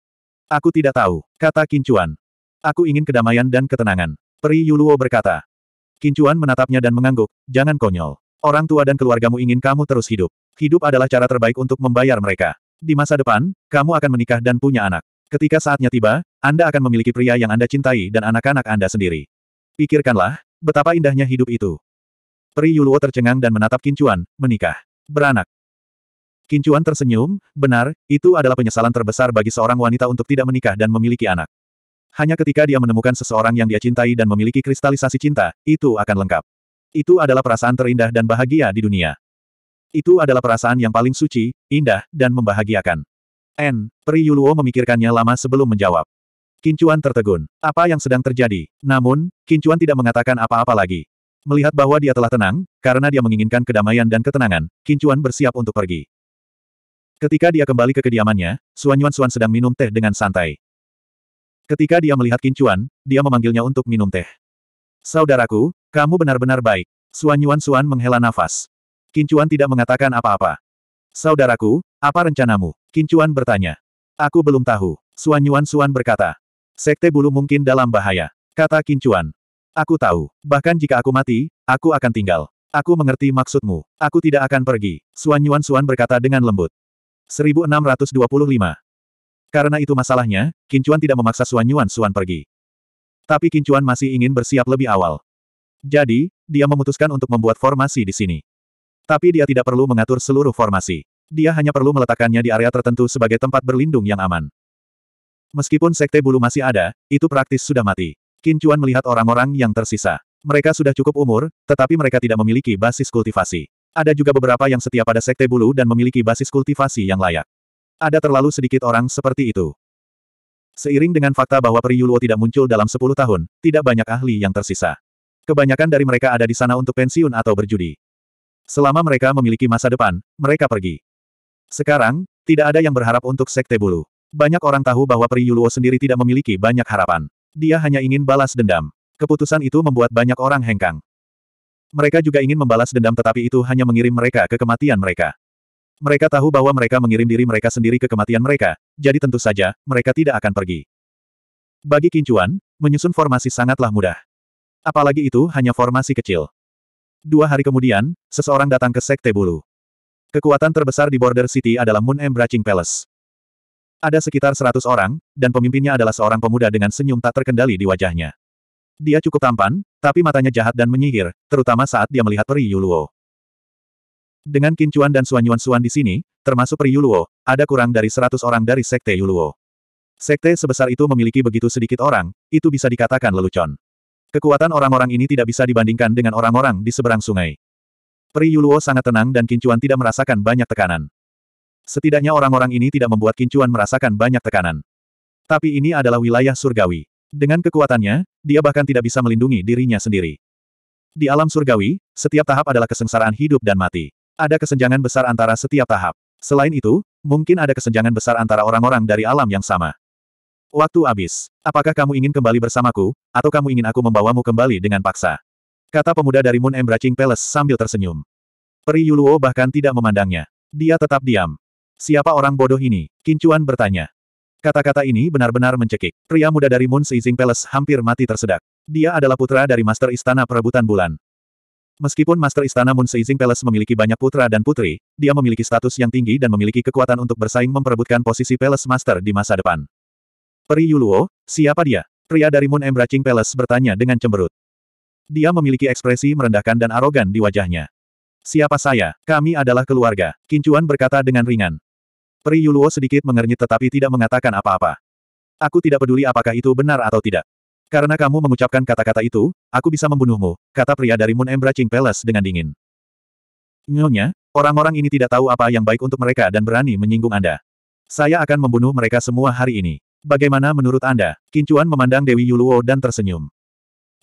Aku tidak tahu, kata Kincuan. Aku ingin kedamaian dan ketenangan. Peri Yuluo berkata. Kincuan menatapnya dan mengangguk, jangan konyol. Orang tua dan keluargamu ingin kamu terus hidup. Hidup adalah cara terbaik untuk membayar mereka. Di masa depan, kamu akan menikah dan punya anak. Ketika saatnya tiba, Anda akan memiliki pria yang Anda cintai dan anak-anak Anda sendiri. Pikirkanlah, betapa indahnya hidup itu. Peri Yuluo tercengang dan menatap Kincuan, menikah. Beranak. Kincuan tersenyum, benar, itu adalah penyesalan terbesar bagi seorang wanita untuk tidak menikah dan memiliki anak. Hanya ketika dia menemukan seseorang yang dia cintai dan memiliki kristalisasi cinta, itu akan lengkap. Itu adalah perasaan terindah dan bahagia di dunia. Itu adalah perasaan yang paling suci, indah, dan membahagiakan. N. Yuluo memikirkannya lama sebelum menjawab. Kincuan tertegun. Apa yang sedang terjadi? Namun, Kincuan tidak mengatakan apa-apa lagi. Melihat bahwa dia telah tenang, karena dia menginginkan kedamaian dan ketenangan, Kincuan bersiap untuk pergi. Ketika dia kembali ke kediamannya, Suan Yuan Suan sedang minum teh dengan santai. Ketika dia melihat Kincuan, dia memanggilnya untuk minum teh. Saudaraku, kamu benar-benar baik. Suan Yuan Suan menghela nafas. Kincuan tidak mengatakan apa-apa. Saudaraku, apa rencanamu? Kincuan bertanya. Aku belum tahu. Suan Yuan Suan berkata. Sekte bulu mungkin dalam bahaya. Kata Kincuan. Aku tahu. Bahkan jika aku mati, aku akan tinggal. Aku mengerti maksudmu. Aku tidak akan pergi. Suan Yuan Suan berkata dengan lembut. 1625. Karena itu masalahnya, Kincuan tidak memaksa Suan Yuan Suan pergi. Tapi Kincuan masih ingin bersiap lebih awal. Jadi, dia memutuskan untuk membuat formasi di sini. Tapi dia tidak perlu mengatur seluruh formasi. Dia hanya perlu meletakkannya di area tertentu sebagai tempat berlindung yang aman. Meskipun sekte bulu masih ada, itu praktis sudah mati. Kincuan melihat orang-orang yang tersisa. Mereka sudah cukup umur, tetapi mereka tidak memiliki basis kultivasi. Ada juga beberapa yang setia pada sekte bulu dan memiliki basis kultivasi yang layak. Ada terlalu sedikit orang seperti itu. Seiring dengan fakta bahwa Peri Yuluo tidak muncul dalam 10 tahun, tidak banyak ahli yang tersisa. Kebanyakan dari mereka ada di sana untuk pensiun atau berjudi. Selama mereka memiliki masa depan, mereka pergi. Sekarang, tidak ada yang berharap untuk Sekte Bulu. Banyak orang tahu bahwa Pri Yuluo sendiri tidak memiliki banyak harapan. Dia hanya ingin balas dendam. Keputusan itu membuat banyak orang hengkang. Mereka juga ingin membalas dendam tetapi itu hanya mengirim mereka ke kematian mereka. Mereka tahu bahwa mereka mengirim diri mereka sendiri ke kematian mereka, jadi tentu saja, mereka tidak akan pergi. Bagi Kincuan, menyusun formasi sangatlah mudah. Apalagi itu hanya formasi kecil. Dua hari kemudian, seseorang datang ke Sekte Bulu. Kekuatan terbesar di Border City adalah Moon Embracing Palace. Ada sekitar seratus orang, dan pemimpinnya adalah seorang pemuda dengan senyum tak terkendali di wajahnya. Dia cukup tampan, tapi matanya jahat dan menyihir, terutama saat dia melihat Peri Yuluo. Dengan Kincuan dan Suanyuan-Suan di sini, termasuk Peri Yuluo, ada kurang dari seratus orang dari Sekte Yuluo. Sekte sebesar itu memiliki begitu sedikit orang, itu bisa dikatakan lelucon. Kekuatan orang-orang ini tidak bisa dibandingkan dengan orang-orang di seberang sungai. Peri Yuluo sangat tenang dan Kincuan tidak merasakan banyak tekanan. Setidaknya orang-orang ini tidak membuat Kincuan merasakan banyak tekanan. Tapi ini adalah wilayah surgawi. Dengan kekuatannya, dia bahkan tidak bisa melindungi dirinya sendiri. Di alam surgawi, setiap tahap adalah kesengsaraan hidup dan mati. Ada kesenjangan besar antara setiap tahap. Selain itu, mungkin ada kesenjangan besar antara orang-orang dari alam yang sama. Waktu habis. Apakah kamu ingin kembali bersamaku, atau kamu ingin aku membawamu kembali dengan paksa? Kata pemuda dari Moon Embracing Palace sambil tersenyum. Peri Yuluo bahkan tidak memandangnya. Dia tetap diam. Siapa orang bodoh ini? Kincuan bertanya. Kata-kata ini benar-benar mencekik. Pria muda dari Moon Seizing Palace hampir mati tersedak. Dia adalah putra dari Master Istana Perebutan Bulan. Meskipun Master Istana Moon Seizing Palace memiliki banyak putra dan putri, dia memiliki status yang tinggi dan memiliki kekuatan untuk bersaing memperebutkan posisi Palace Master di masa depan. Peri Yuluo, siapa dia? Pria dari Moon Embracing Palace bertanya dengan cemberut. Dia memiliki ekspresi merendahkan dan arogan di wajahnya. Siapa saya? Kami adalah keluarga, Kincuan berkata dengan ringan. Peri Yuluo sedikit mengernyit tetapi tidak mengatakan apa-apa. Aku tidak peduli apakah itu benar atau tidak. Karena kamu mengucapkan kata-kata itu, aku bisa membunuhmu, kata pria dari Moon Embracing Palace dengan dingin. Nyonya, orang-orang ini tidak tahu apa yang baik untuk mereka dan berani menyinggung Anda. Saya akan membunuh mereka semua hari ini. Bagaimana menurut Anda? Kincuan memandang Dewi Yuluo dan tersenyum.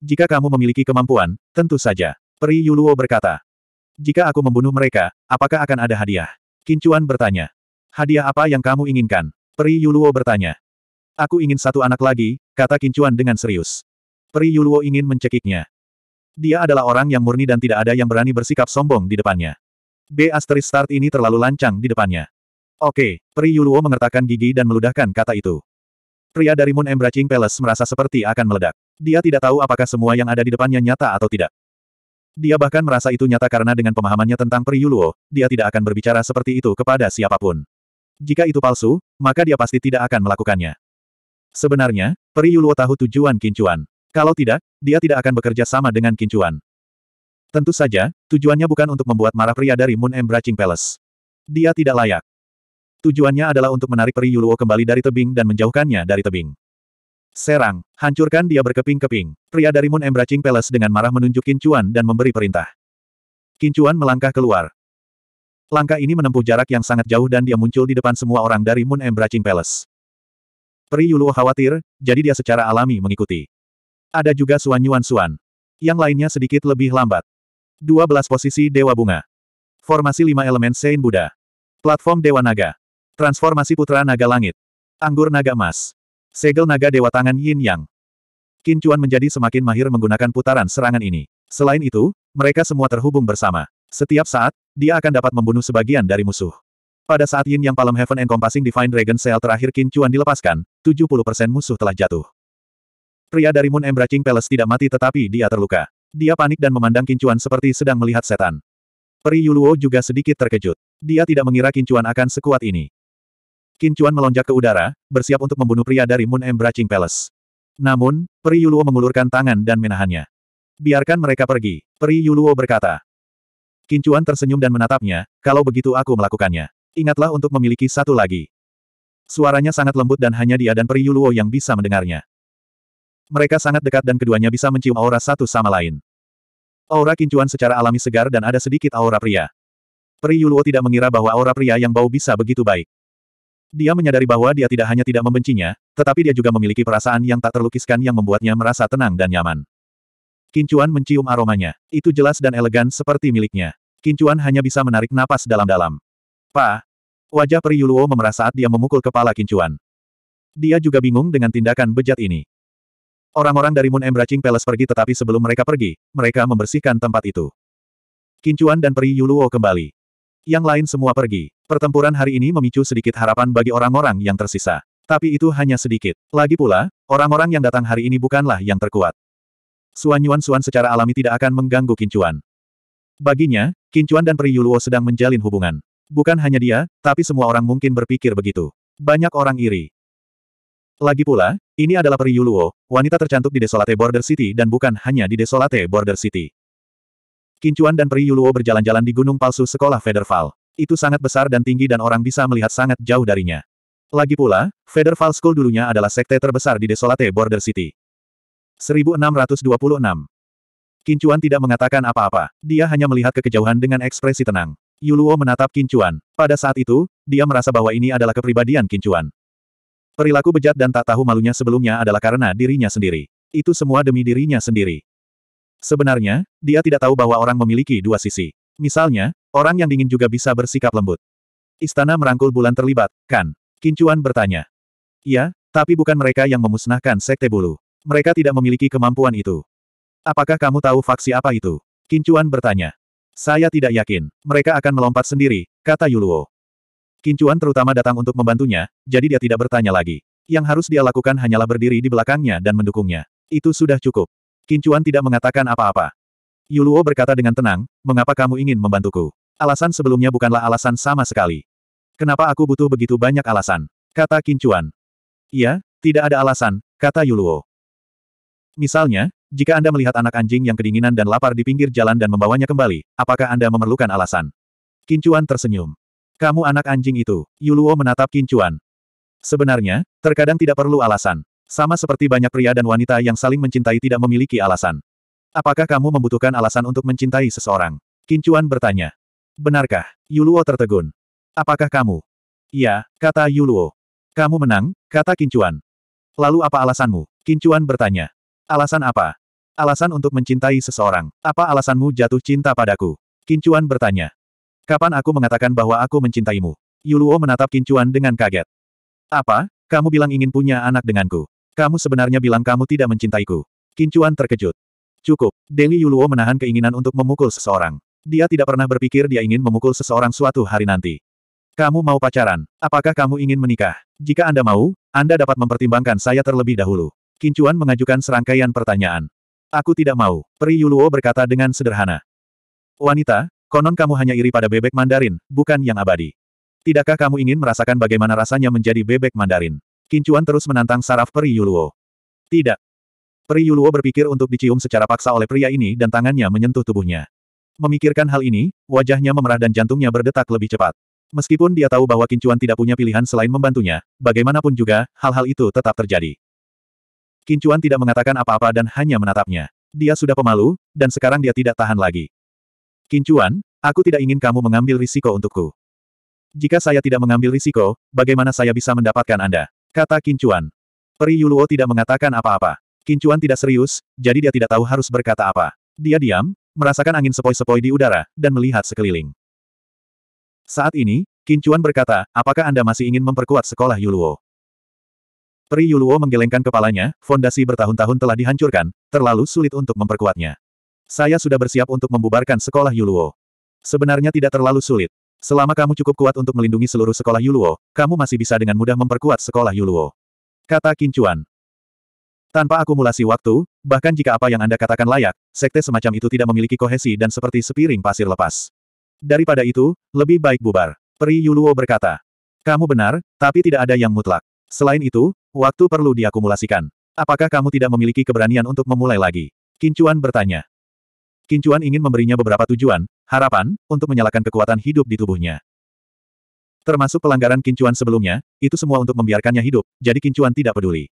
Jika kamu memiliki kemampuan, tentu saja. Peri Yuluo berkata. Jika aku membunuh mereka, apakah akan ada hadiah? Kincuan bertanya. Hadiah apa yang kamu inginkan? Peri Yuluo bertanya. Aku ingin satu anak lagi, kata Kincuan dengan serius. Peri Yuluo ingin mencekiknya. Dia adalah orang yang murni dan tidak ada yang berani bersikap sombong di depannya. B asterisk start ini terlalu lancang di depannya. Oke, Peri Yuluo mengertakkan gigi dan meludahkan kata itu. Pria dari Moon Embracing Palace merasa seperti akan meledak. Dia tidak tahu apakah semua yang ada di depannya nyata atau tidak. Dia bahkan merasa itu nyata karena dengan pemahamannya tentang Priyuluo, dia tidak akan berbicara seperti itu kepada siapapun. Jika itu palsu, maka dia pasti tidak akan melakukannya. Sebenarnya, Priyuluo tahu tujuan Kincuan. Kalau tidak, dia tidak akan bekerja sama dengan Kincuan. Tentu saja, tujuannya bukan untuk membuat marah pria dari Moon Embracing Palace. Dia tidak layak. Tujuannya adalah untuk menarik peri Yuluo kembali dari tebing dan menjauhkannya dari tebing. Serang, hancurkan dia berkeping-keping. Pria dari Moon Embracing Palace dengan marah menunjuk Kincuan dan memberi perintah. Kincuan melangkah keluar. Langkah ini menempuh jarak yang sangat jauh dan dia muncul di depan semua orang dari Moon Embracing Palace. Peri Yuluo khawatir, jadi dia secara alami mengikuti. Ada juga Suan Yuan Suan. Yang lainnya sedikit lebih lambat. 12 posisi Dewa Bunga. Formasi 5 elemen Sein Buddha. Platform Dewa Naga. Transformasi Putra Naga Langit. Anggur Naga Emas. Segel Naga Dewa Tangan Yin Yang. Qin Chuan menjadi semakin mahir menggunakan putaran serangan ini. Selain itu, mereka semua terhubung bersama. Setiap saat, dia akan dapat membunuh sebagian dari musuh. Pada saat Yin Yang Palem Heaven Encompassing Divine Dragon Cell terakhir Qin Chuan dilepaskan, 70% musuh telah jatuh. Pria dari Moon Embracing Palace tidak mati tetapi dia terluka. Dia panik dan memandang Qin Chuan seperti sedang melihat setan. Peri Yuluo juga sedikit terkejut. Dia tidak mengira Qin Chuan akan sekuat ini. Qin Chuan melonjak ke udara, bersiap untuk membunuh pria dari Moon Embracing Palace. Namun, Peri Yuluo mengulurkan tangan dan menahannya. Biarkan mereka pergi, Peri Yuluo berkata. Qin Chuan tersenyum dan menatapnya, kalau begitu aku melakukannya. Ingatlah untuk memiliki satu lagi. Suaranya sangat lembut dan hanya dia dan Peri Yuluo yang bisa mendengarnya. Mereka sangat dekat dan keduanya bisa mencium aura satu sama lain. Aura kincuan secara alami segar dan ada sedikit aura pria. Peri Yuluo tidak mengira bahwa aura pria yang bau bisa begitu baik. Dia menyadari bahwa dia tidak hanya tidak membencinya, tetapi dia juga memiliki perasaan yang tak terlukiskan yang membuatnya merasa tenang dan nyaman. Kincuan mencium aromanya. Itu jelas dan elegan seperti miliknya. Kincuan hanya bisa menarik napas dalam-dalam. Pa! Wajah Yuluo memerah saat dia memukul kepala Kincuan. Dia juga bingung dengan tindakan bejat ini. Orang-orang dari Moon Embracing Palace pergi tetapi sebelum mereka pergi, mereka membersihkan tempat itu. Kincuan dan Peri Yuluo kembali. Yang lain semua pergi. Pertempuran hari ini memicu sedikit harapan bagi orang-orang yang tersisa. Tapi itu hanya sedikit. Lagi pula, orang-orang yang datang hari ini bukanlah yang terkuat. Suanyuan Suan secara alami tidak akan mengganggu Kincuan. Baginya, Kincuan dan Priyuluo sedang menjalin hubungan. Bukan hanya dia, tapi semua orang mungkin berpikir begitu. Banyak orang iri. Lagi pula, ini adalah Priyuluo, wanita tercantik di Desolate Border City dan bukan hanya di Desolate Border City. Kincuan dan Pri Yuluo berjalan-jalan di gunung palsu sekolah Federval. Itu sangat besar dan tinggi dan orang bisa melihat sangat jauh darinya. Lagi pula, Federval School dulunya adalah sekte terbesar di Desolate Border City. 1626 Kincuan tidak mengatakan apa-apa. Dia hanya melihat kekejauhan dengan ekspresi tenang. Yuluo menatap Kincuan. Pada saat itu, dia merasa bahwa ini adalah kepribadian Kincuan. Perilaku bejat dan tak tahu malunya sebelumnya adalah karena dirinya sendiri. Itu semua demi dirinya sendiri. Sebenarnya, dia tidak tahu bahwa orang memiliki dua sisi. Misalnya, orang yang dingin juga bisa bersikap lembut. Istana merangkul bulan terlibat, kan? Kincuan bertanya. Ya, tapi bukan mereka yang memusnahkan Sekte Bulu. Mereka tidak memiliki kemampuan itu. Apakah kamu tahu faksi apa itu? Kincuan bertanya. Saya tidak yakin. Mereka akan melompat sendiri, kata Yuluo. Kincuan terutama datang untuk membantunya, jadi dia tidak bertanya lagi. Yang harus dia lakukan hanyalah berdiri di belakangnya dan mendukungnya. Itu sudah cukup. Kincuan tidak mengatakan apa-apa. Yuluo berkata dengan tenang, mengapa kamu ingin membantuku? Alasan sebelumnya bukanlah alasan sama sekali. Kenapa aku butuh begitu banyak alasan? Kata Kincuan. Iya, tidak ada alasan, kata Yuluo. Misalnya, jika Anda melihat anak anjing yang kedinginan dan lapar di pinggir jalan dan membawanya kembali, apakah Anda memerlukan alasan? Kincuan tersenyum. Kamu anak anjing itu, Yuluo menatap Kincuan. Sebenarnya, terkadang tidak perlu alasan. Sama seperti banyak pria dan wanita yang saling mencintai tidak memiliki alasan. Apakah kamu membutuhkan alasan untuk mencintai seseorang? Kincuan bertanya. Benarkah? Yuluo tertegun. Apakah kamu? Ya, kata Yuluo. Kamu menang, kata Kincuan. Lalu apa alasanmu? Kincuan bertanya. Alasan apa? Alasan untuk mencintai seseorang. Apa alasanmu jatuh cinta padaku? Kincuan bertanya. Kapan aku mengatakan bahwa aku mencintaimu? Yuluo menatap Kincuan dengan kaget. Apa? Kamu bilang ingin punya anak denganku. Kamu sebenarnya bilang kamu tidak mencintaiku. Kincuan terkejut. Cukup. Deli Yuluo menahan keinginan untuk memukul seseorang. Dia tidak pernah berpikir dia ingin memukul seseorang suatu hari nanti. Kamu mau pacaran? Apakah kamu ingin menikah? Jika Anda mau, Anda dapat mempertimbangkan saya terlebih dahulu. Kincuan mengajukan serangkaian pertanyaan. Aku tidak mau, Peri Yuluo berkata dengan sederhana. Wanita, konon kamu hanya iri pada bebek Mandarin, bukan yang abadi. Tidakkah kamu ingin merasakan bagaimana rasanya menjadi bebek Mandarin? Kincuan terus menantang saraf peri Yuluo. Tidak. peri Yuluo berpikir untuk dicium secara paksa oleh pria ini dan tangannya menyentuh tubuhnya. Memikirkan hal ini, wajahnya memerah dan jantungnya berdetak lebih cepat. Meskipun dia tahu bahwa Kincuan tidak punya pilihan selain membantunya, bagaimanapun juga, hal-hal itu tetap terjadi. Kincuan tidak mengatakan apa-apa dan hanya menatapnya. Dia sudah pemalu, dan sekarang dia tidak tahan lagi. Kincuan, aku tidak ingin kamu mengambil risiko untukku. Jika saya tidak mengambil risiko, bagaimana saya bisa mendapatkan Anda? Kata Kincuan. Peri Yuluo tidak mengatakan apa-apa. Kincuan tidak serius, jadi dia tidak tahu harus berkata apa. Dia diam, merasakan angin sepoi-sepoi di udara, dan melihat sekeliling. Saat ini, Kincuan berkata, apakah Anda masih ingin memperkuat sekolah Yuluo? Peri Yuluo menggelengkan kepalanya, fondasi bertahun-tahun telah dihancurkan, terlalu sulit untuk memperkuatnya. Saya sudah bersiap untuk membubarkan sekolah Yuluo. Sebenarnya tidak terlalu sulit. Selama kamu cukup kuat untuk melindungi seluruh sekolah Yuluo, kamu masih bisa dengan mudah memperkuat sekolah Yuluo. Kata Kincuan. Tanpa akumulasi waktu, bahkan jika apa yang Anda katakan layak, sekte semacam itu tidak memiliki kohesi dan seperti sepiring pasir lepas. Daripada itu, lebih baik bubar. Peri Yuluo berkata. Kamu benar, tapi tidak ada yang mutlak. Selain itu, waktu perlu diakumulasikan. Apakah kamu tidak memiliki keberanian untuk memulai lagi? Kincuan bertanya. Kincuan ingin memberinya beberapa tujuan, harapan, untuk menyalakan kekuatan hidup di tubuhnya. Termasuk pelanggaran Kincuan sebelumnya, itu semua untuk membiarkannya hidup, jadi Kincuan tidak peduli.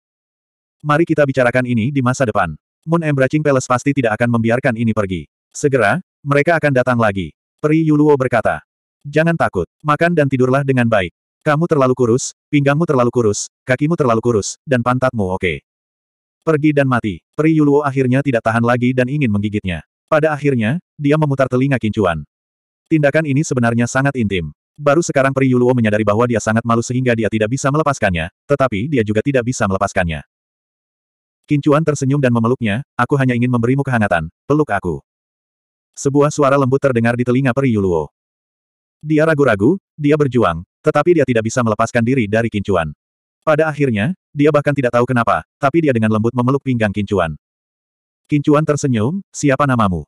Mari kita bicarakan ini di masa depan. Moon Embracing Palace pasti tidak akan membiarkan ini pergi. Segera, mereka akan datang lagi. Peri Yuluo berkata. Jangan takut, makan dan tidurlah dengan baik. Kamu terlalu kurus, pinggangmu terlalu kurus, kakimu terlalu kurus, dan pantatmu oke. Okay. Pergi dan mati. Peri Yuluo akhirnya tidak tahan lagi dan ingin menggigitnya. Pada akhirnya, dia memutar telinga Kincuan. Tindakan ini sebenarnya sangat intim. Baru sekarang Pri Yuluo menyadari bahwa dia sangat malu sehingga dia tidak bisa melepaskannya, tetapi dia juga tidak bisa melepaskannya. Kincuan tersenyum dan memeluknya, aku hanya ingin memberimu kehangatan, peluk aku. Sebuah suara lembut terdengar di telinga Pri Yuluo. Dia ragu-ragu, dia berjuang, tetapi dia tidak bisa melepaskan diri dari Kincuan. Pada akhirnya, dia bahkan tidak tahu kenapa, tapi dia dengan lembut memeluk pinggang Kincuan. Kincuan tersenyum, siapa namamu?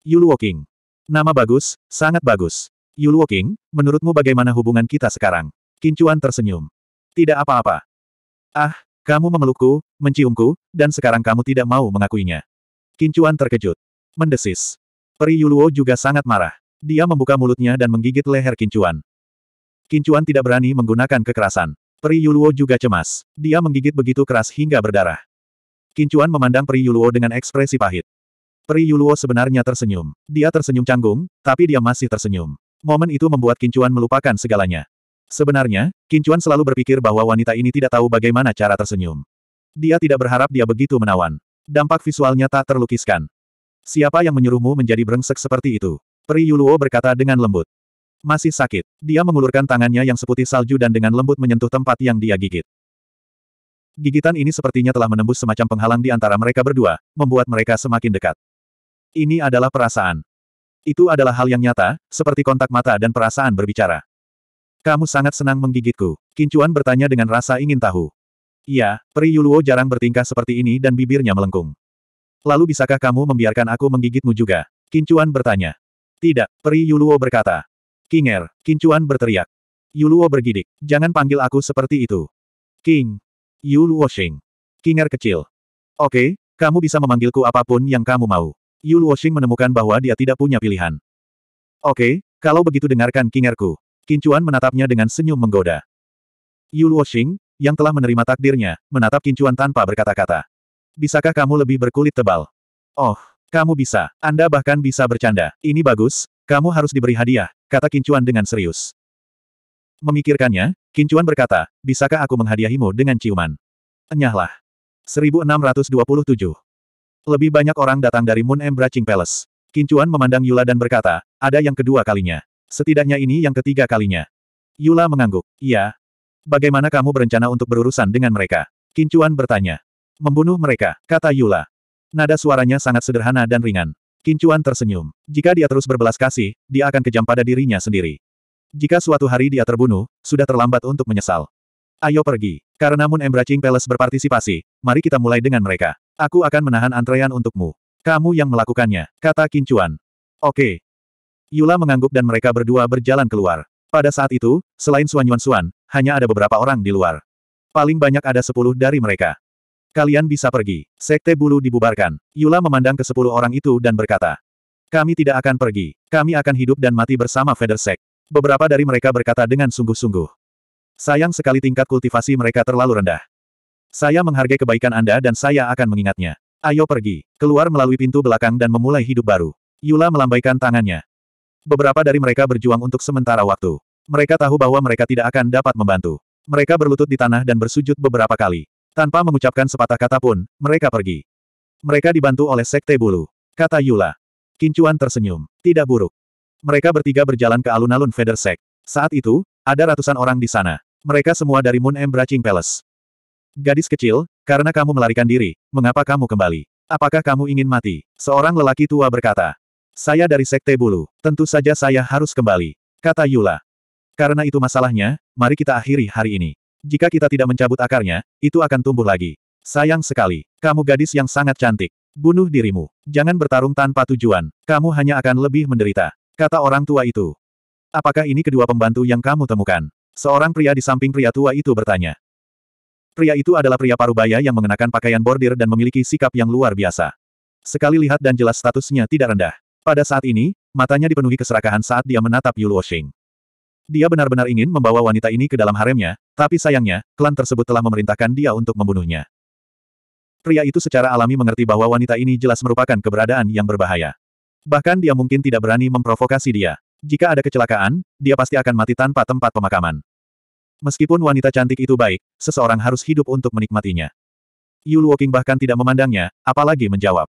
Yuluo King. Nama bagus, sangat bagus. Yuluo King, menurutmu bagaimana hubungan kita sekarang? Kincuan tersenyum. Tidak apa-apa. Ah, kamu memelukku, menciumku, dan sekarang kamu tidak mau mengakuinya. Kincuan terkejut. Mendesis. Peri Yuluo juga sangat marah. Dia membuka mulutnya dan menggigit leher Kincuan. Kincuan tidak berani menggunakan kekerasan. Peri Yuluo juga cemas. Dia menggigit begitu keras hingga berdarah. Kincuan memandang Pri Yuluo dengan ekspresi pahit. Pri Yuluo sebenarnya tersenyum. Dia tersenyum canggung, tapi dia masih tersenyum. Momen itu membuat Kincuan melupakan segalanya. Sebenarnya, Kincuan selalu berpikir bahwa wanita ini tidak tahu bagaimana cara tersenyum. Dia tidak berharap dia begitu menawan. Dampak visualnya tak terlukiskan. Siapa yang menyuruhmu menjadi brengsek seperti itu? Pri Yuluo berkata dengan lembut. Masih sakit. Dia mengulurkan tangannya yang seputih salju dan dengan lembut menyentuh tempat yang dia gigit. Gigitan ini sepertinya telah menembus semacam penghalang di antara mereka berdua, membuat mereka semakin dekat. Ini adalah perasaan. Itu adalah hal yang nyata, seperti kontak mata dan perasaan berbicara. Kamu sangat senang menggigitku. Kincuan bertanya dengan rasa ingin tahu. Iya, Pri Yuluo jarang bertingkah seperti ini dan bibirnya melengkung. Lalu bisakah kamu membiarkan aku menggigitmu juga? Kincuan bertanya. Tidak, Pri Yuluo berkata. Kinger, Kincuan berteriak. Yuluo bergidik, jangan panggil aku seperti itu. King, Yu Luoxing. Kinger kecil. Oke, kamu bisa memanggilku apapun yang kamu mau. Yu Luoxing menemukan bahwa dia tidak punya pilihan. Oke, kalau begitu dengarkan Kingerku. Kincuan menatapnya dengan senyum menggoda. Yu Luoxing, yang telah menerima takdirnya, menatap Kincuan tanpa berkata-kata. Bisakah kamu lebih berkulit tebal? Oh, kamu bisa. Anda bahkan bisa bercanda. Ini bagus, kamu harus diberi hadiah, kata Kincuan dengan serius. Memikirkannya, Kincuan berkata, bisakah aku menghadiahimu dengan ciuman? Enyahlah. 1627. Lebih banyak orang datang dari Moon Embracing Palace. Kincuan memandang Yula dan berkata, ada yang kedua kalinya. Setidaknya ini yang ketiga kalinya. Yula mengangguk. Iya. Bagaimana kamu berencana untuk berurusan dengan mereka? Kincuan bertanya. Membunuh mereka, kata Yula. Nada suaranya sangat sederhana dan ringan. Kincuan tersenyum. Jika dia terus berbelas kasih, dia akan kejam pada dirinya sendiri. Jika suatu hari dia terbunuh, sudah terlambat untuk menyesal. Ayo pergi. Karena Moon Embracing Palace berpartisipasi, mari kita mulai dengan mereka. Aku akan menahan antrean untukmu. Kamu yang melakukannya, kata Kincuan. Oke. Yula mengangguk dan mereka berdua berjalan keluar. Pada saat itu, selain Suan Yuan Suan, hanya ada beberapa orang di luar. Paling banyak ada sepuluh dari mereka. Kalian bisa pergi. Sekte bulu dibubarkan. Yula memandang ke sepuluh orang itu dan berkata. Kami tidak akan pergi. Kami akan hidup dan mati bersama Feather Sect. Beberapa dari mereka berkata dengan sungguh-sungguh. Sayang sekali tingkat kultivasi mereka terlalu rendah. Saya menghargai kebaikan Anda dan saya akan mengingatnya. Ayo pergi. Keluar melalui pintu belakang dan memulai hidup baru. Yula melambaikan tangannya. Beberapa dari mereka berjuang untuk sementara waktu. Mereka tahu bahwa mereka tidak akan dapat membantu. Mereka berlutut di tanah dan bersujud beberapa kali. Tanpa mengucapkan sepatah kata pun, mereka pergi. Mereka dibantu oleh Sekte Bulu. Kata Yula. Kincuan tersenyum. Tidak buruk. Mereka bertiga berjalan ke alun-alun Federsec. Saat itu, ada ratusan orang di sana. Mereka semua dari Moon Embracing Palace. Gadis kecil, karena kamu melarikan diri, mengapa kamu kembali? Apakah kamu ingin mati? Seorang lelaki tua berkata. Saya dari Sekte Bulu. Tentu saja saya harus kembali. Kata Yula. Karena itu masalahnya, mari kita akhiri hari ini. Jika kita tidak mencabut akarnya, itu akan tumbuh lagi. Sayang sekali. Kamu gadis yang sangat cantik. Bunuh dirimu. Jangan bertarung tanpa tujuan. Kamu hanya akan lebih menderita. Kata orang tua itu. Apakah ini kedua pembantu yang kamu temukan? Seorang pria di samping pria tua itu bertanya. Pria itu adalah pria parubaya yang mengenakan pakaian bordir dan memiliki sikap yang luar biasa. Sekali lihat dan jelas statusnya tidak rendah. Pada saat ini, matanya dipenuhi keserakahan saat dia menatap Yuluo Xing. Dia benar-benar ingin membawa wanita ini ke dalam haremnya, tapi sayangnya, klan tersebut telah memerintahkan dia untuk membunuhnya. Pria itu secara alami mengerti bahwa wanita ini jelas merupakan keberadaan yang berbahaya. Bahkan dia mungkin tidak berani memprovokasi dia. Jika ada kecelakaan, dia pasti akan mati tanpa tempat pemakaman. Meskipun wanita cantik itu baik, seseorang harus hidup untuk menikmatinya. Yu Luoking bahkan tidak memandangnya, apalagi menjawab.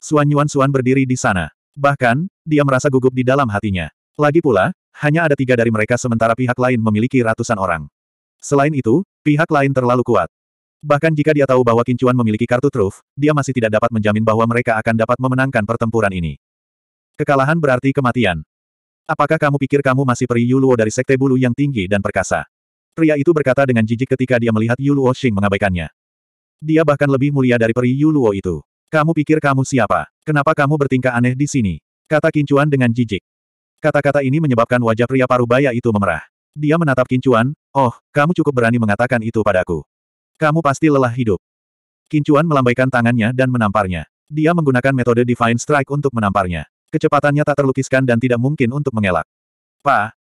Suan Yuan Suan berdiri di sana. Bahkan, dia merasa gugup di dalam hatinya. Lagi pula, hanya ada tiga dari mereka sementara pihak lain memiliki ratusan orang. Selain itu, pihak lain terlalu kuat. Bahkan jika dia tahu bahwa Kincuan memiliki kartu truf, dia masih tidak dapat menjamin bahwa mereka akan dapat memenangkan pertempuran ini. Kekalahan berarti kematian. Apakah kamu pikir kamu masih peri Yuluo dari Sekte Bulu yang tinggi dan perkasa? Pria itu berkata dengan jijik ketika dia melihat Yuluo Xing mengabaikannya. Dia bahkan lebih mulia dari peri Yuluo itu. Kamu pikir kamu siapa? Kenapa kamu bertingkah aneh di sini? Kata Kincuan dengan jijik. Kata-kata ini menyebabkan wajah pria parubaya itu memerah. Dia menatap Kincuan, oh, kamu cukup berani mengatakan itu padaku. Kamu pasti lelah hidup. Kincuan melambaikan tangannya dan menamparnya. Dia menggunakan metode Divine Strike untuk menamparnya. Kecepatannya tak terlukiskan dan tidak mungkin untuk mengelak. Pa!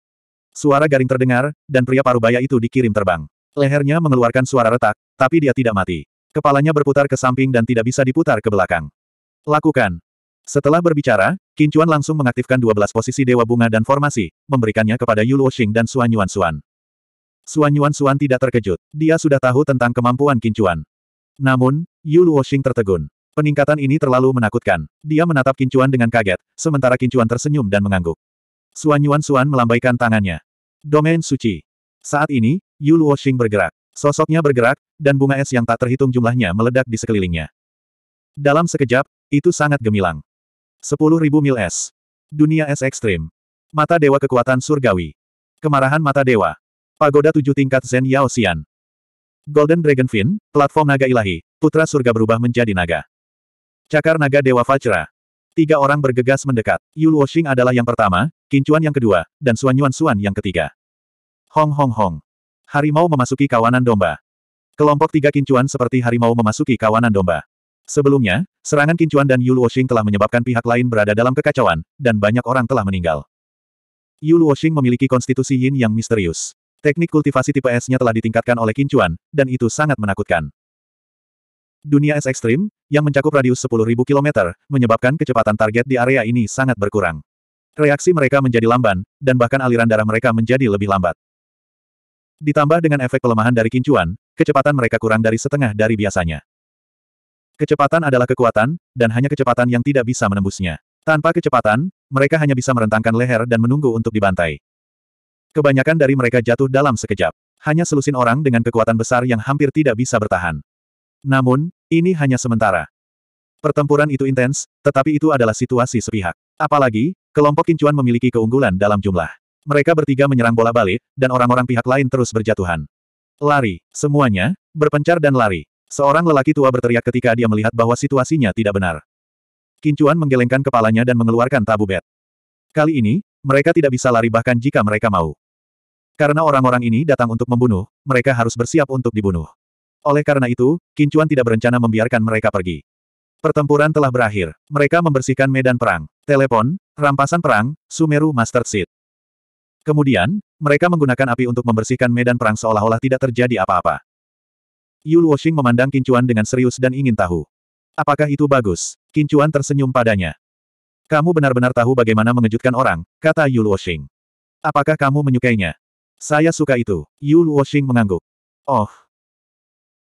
Suara garing terdengar, dan pria parubaya itu dikirim terbang. Lehernya mengeluarkan suara retak, tapi dia tidak mati. Kepalanya berputar ke samping dan tidak bisa diputar ke belakang. Lakukan. Setelah berbicara, Kincuan langsung mengaktifkan 12 posisi Dewa Bunga dan formasi, memberikannya kepada Yuluo Xing dan Suan Yuan Suan. Suan Yuan Suan tidak terkejut. Dia sudah tahu tentang kemampuan Kincuan. Namun, Yuluo Xing tertegun. Peningkatan ini terlalu menakutkan. Dia menatap Kincuan dengan kaget, sementara Kincuan tersenyum dan mengangguk. Suan Yuan Suan melambaikan tangannya. Domain suci. Saat ini, Yu Luoxing bergerak. Sosoknya bergerak, dan bunga es yang tak terhitung jumlahnya meledak di sekelilingnya. Dalam sekejap, itu sangat gemilang. Sepuluh ribu mil es. Dunia es ekstrim. Mata Dewa Kekuatan Surgawi. Kemarahan Mata Dewa. Pagoda tujuh tingkat Zen Yao Xian. Golden Fin. platform naga ilahi, putra surga berubah menjadi naga. Cakar naga Dewa Fajra. Tiga orang bergegas mendekat. Yu Luoxing adalah yang pertama, Kincuan yang kedua, dan Suan Yuan Suan yang ketiga. Hong hong hong. Harimau memasuki kawanan domba. Kelompok tiga Kincuan seperti harimau memasuki kawanan domba. Sebelumnya, serangan Kincuan dan Yu Luoxing telah menyebabkan pihak lain berada dalam kekacauan, dan banyak orang telah meninggal. Yu Luoxing memiliki konstitusi yin yang misterius. Teknik kultivasi tipe S-nya telah ditingkatkan oleh Kincuan, dan itu sangat menakutkan. Dunia es ekstrim, yang mencakup radius 10.000 km, menyebabkan kecepatan target di area ini sangat berkurang. Reaksi mereka menjadi lamban, dan bahkan aliran darah mereka menjadi lebih lambat. Ditambah dengan efek pelemahan dari kincuan, kecepatan mereka kurang dari setengah dari biasanya. Kecepatan adalah kekuatan, dan hanya kecepatan yang tidak bisa menembusnya. Tanpa kecepatan, mereka hanya bisa merentangkan leher dan menunggu untuk dibantai. Kebanyakan dari mereka jatuh dalam sekejap. Hanya selusin orang dengan kekuatan besar yang hampir tidak bisa bertahan. Namun, ini hanya sementara. Pertempuran itu intens, tetapi itu adalah situasi sepihak. Apalagi, kelompok Kincuan memiliki keunggulan dalam jumlah. Mereka bertiga menyerang bola balik, dan orang-orang pihak lain terus berjatuhan. Lari, semuanya, berpencar dan lari. Seorang lelaki tua berteriak ketika dia melihat bahwa situasinya tidak benar. Kincuan menggelengkan kepalanya dan mengeluarkan tabu bet. Kali ini, mereka tidak bisa lari bahkan jika mereka mau. Karena orang-orang ini datang untuk membunuh, mereka harus bersiap untuk dibunuh. Oleh karena itu, Kincuan tidak berencana membiarkan mereka pergi. Pertempuran telah berakhir. Mereka membersihkan medan perang. Telepon, rampasan perang, Sumeru Master Seed. Kemudian, mereka menggunakan api untuk membersihkan medan perang seolah-olah tidak terjadi apa-apa. Yul Washing memandang Kincuan dengan serius dan ingin tahu. Apakah itu bagus? Kincuan tersenyum padanya. Kamu benar-benar tahu bagaimana mengejutkan orang, kata Yul Washing. Apakah kamu menyukainya? Saya suka itu. Yul Washing mengangguk. Oh,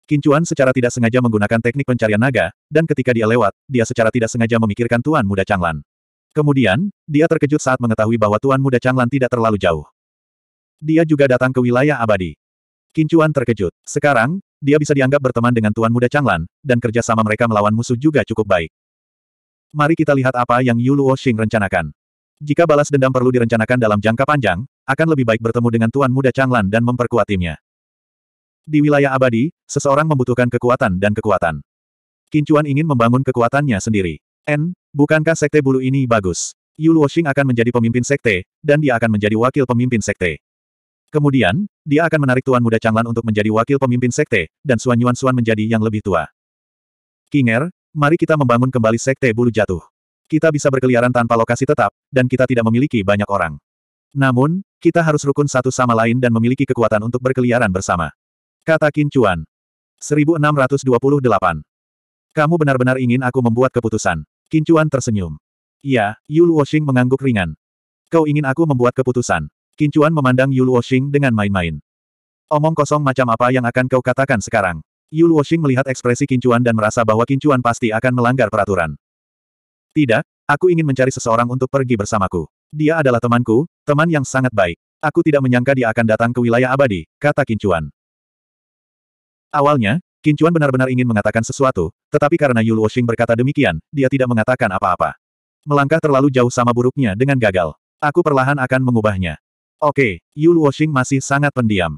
Kincuan secara tidak sengaja menggunakan teknik pencarian naga, dan ketika dia lewat, dia secara tidak sengaja memikirkan Tuan Muda Changlan. Kemudian, dia terkejut saat mengetahui bahwa Tuan Muda Changlan tidak terlalu jauh. Dia juga datang ke wilayah abadi. Kincuan terkejut. Sekarang, dia bisa dianggap berteman dengan Tuan Muda Changlan, dan kerjasama mereka melawan musuh juga cukup baik. Mari kita lihat apa yang Yu Luo rencanakan. Jika balas dendam perlu direncanakan dalam jangka panjang, akan lebih baik bertemu dengan Tuan Muda Changlan dan memperkuat timnya. Di wilayah abadi, seseorang membutuhkan kekuatan dan kekuatan. Kincuan ingin membangun kekuatannya sendiri. N, bukankah sekte bulu ini bagus? Yu Luoxing akan menjadi pemimpin sekte, dan dia akan menjadi wakil pemimpin sekte. Kemudian, dia akan menarik Tuan Muda Changlan untuk menjadi wakil pemimpin sekte, dan Suan Yuan Suan menjadi yang lebih tua. Kinger, mari kita membangun kembali sekte bulu jatuh. Kita bisa berkeliaran tanpa lokasi tetap, dan kita tidak memiliki banyak orang. Namun, kita harus rukun satu sama lain dan memiliki kekuatan untuk berkeliaran bersama. Kata Kincuan 1628. Kamu benar-benar ingin aku membuat keputusan. Kincuan tersenyum. Iya, Yul Woshing mengangguk ringan. Kau ingin aku membuat keputusan. Kincuan memandang Yul Woshing dengan main-main. Omong kosong macam apa yang akan kau katakan sekarang? Yul Woshing melihat ekspresi Kincuan dan merasa bahwa Kincuan pasti akan melanggar peraturan. Tidak, aku ingin mencari seseorang untuk pergi bersamaku. Dia adalah temanku, teman yang sangat baik. Aku tidak menyangka dia akan datang ke wilayah abadi, kata Kincuan Awalnya, Kincuan benar-benar ingin mengatakan sesuatu, tetapi karena Yu Luoxing berkata demikian, dia tidak mengatakan apa-apa. Melangkah terlalu jauh sama buruknya dengan gagal. Aku perlahan akan mengubahnya. Oke, Yu Luoxing masih sangat pendiam.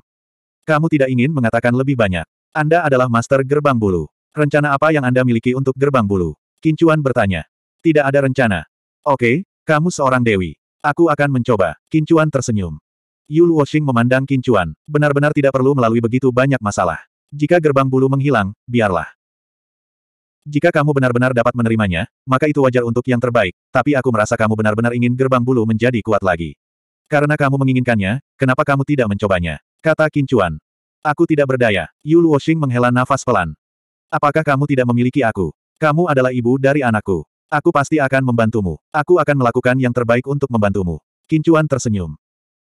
Kamu tidak ingin mengatakan lebih banyak. Anda adalah master gerbang bulu. Rencana apa yang Anda miliki untuk gerbang bulu? Kincuan bertanya. Tidak ada rencana. Oke, kamu seorang dewi. Aku akan mencoba. Kincuan tersenyum. Yu Luoxing memandang Kincuan. Benar-benar tidak perlu melalui begitu banyak masalah. Jika gerbang bulu menghilang, biarlah. Jika kamu benar-benar dapat menerimanya, maka itu wajar untuk yang terbaik, tapi aku merasa kamu benar-benar ingin gerbang bulu menjadi kuat lagi. Karena kamu menginginkannya, kenapa kamu tidak mencobanya? Kata Kincuan. Aku tidak berdaya. Yu Luoxing menghela nafas pelan. Apakah kamu tidak memiliki aku? Kamu adalah ibu dari anakku. Aku pasti akan membantumu. Aku akan melakukan yang terbaik untuk membantumu. Kincuan tersenyum.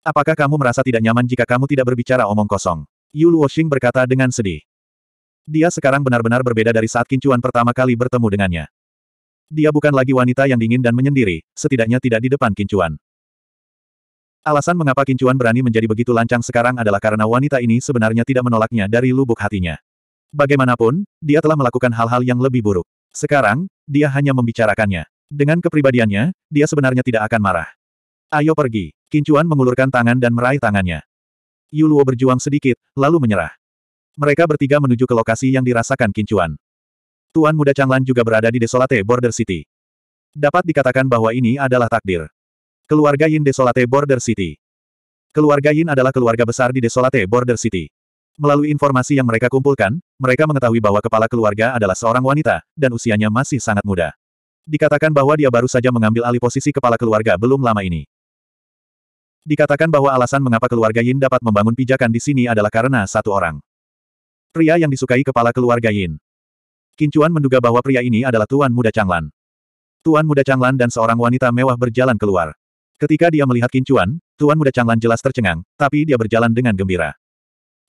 Apakah kamu merasa tidak nyaman jika kamu tidak berbicara omong kosong? Yu Luoxing berkata dengan sedih. Dia sekarang benar-benar berbeda dari saat Kincuan pertama kali bertemu dengannya. Dia bukan lagi wanita yang dingin dan menyendiri, setidaknya tidak di depan Kincuan. Alasan mengapa Kincuan berani menjadi begitu lancang sekarang adalah karena wanita ini sebenarnya tidak menolaknya dari lubuk hatinya. Bagaimanapun, dia telah melakukan hal-hal yang lebih buruk. Sekarang, dia hanya membicarakannya. Dengan kepribadiannya, dia sebenarnya tidak akan marah. Ayo pergi. Kincuan mengulurkan tangan dan meraih tangannya. Yuluo berjuang sedikit, lalu menyerah. Mereka bertiga menuju ke lokasi yang dirasakan kincuan. Tuan muda Changlan juga berada di Desolate Border City. Dapat dikatakan bahwa ini adalah takdir. Keluarga Yin Desolate Border City. Keluarga Yin adalah keluarga besar di Desolate Border City. Melalui informasi yang mereka kumpulkan, mereka mengetahui bahwa kepala keluarga adalah seorang wanita, dan usianya masih sangat muda. Dikatakan bahwa dia baru saja mengambil alih posisi kepala keluarga belum lama ini. Dikatakan bahwa alasan mengapa keluarga Yin dapat membangun pijakan di sini adalah karena satu orang. Pria yang disukai kepala keluarga Yin. Kincuan menduga bahwa pria ini adalah Tuan Muda Changlan. Tuan Muda Changlan dan seorang wanita mewah berjalan keluar. Ketika dia melihat Kincuan, Tuan Muda Changlan jelas tercengang, tapi dia berjalan dengan gembira.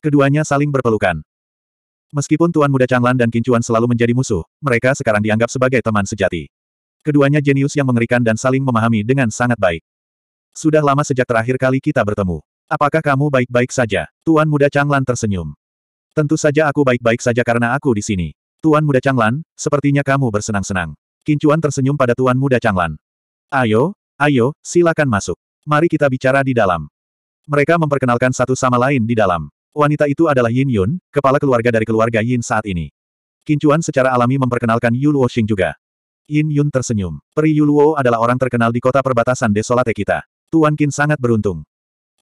Keduanya saling berpelukan. Meskipun Tuan Muda Changlan dan Kincuan selalu menjadi musuh, mereka sekarang dianggap sebagai teman sejati. Keduanya jenius yang mengerikan dan saling memahami dengan sangat baik. Sudah lama sejak terakhir kali kita bertemu. Apakah kamu baik-baik saja? Tuan Muda Changlan tersenyum. Tentu saja aku baik-baik saja karena aku di sini. Tuan Muda Changlan, sepertinya kamu bersenang-senang. Kincuan tersenyum pada Tuan Muda Changlan. Ayo, ayo, silakan masuk. Mari kita bicara di dalam. Mereka memperkenalkan satu sama lain di dalam. Wanita itu adalah Yin Yun, kepala keluarga dari keluarga Yin saat ini. Kincuan secara alami memperkenalkan Yu Xing juga. Yin Yun tersenyum. Peri Yu Luo adalah orang terkenal di kota perbatasan Desolate kita. Tuan Kin sangat beruntung.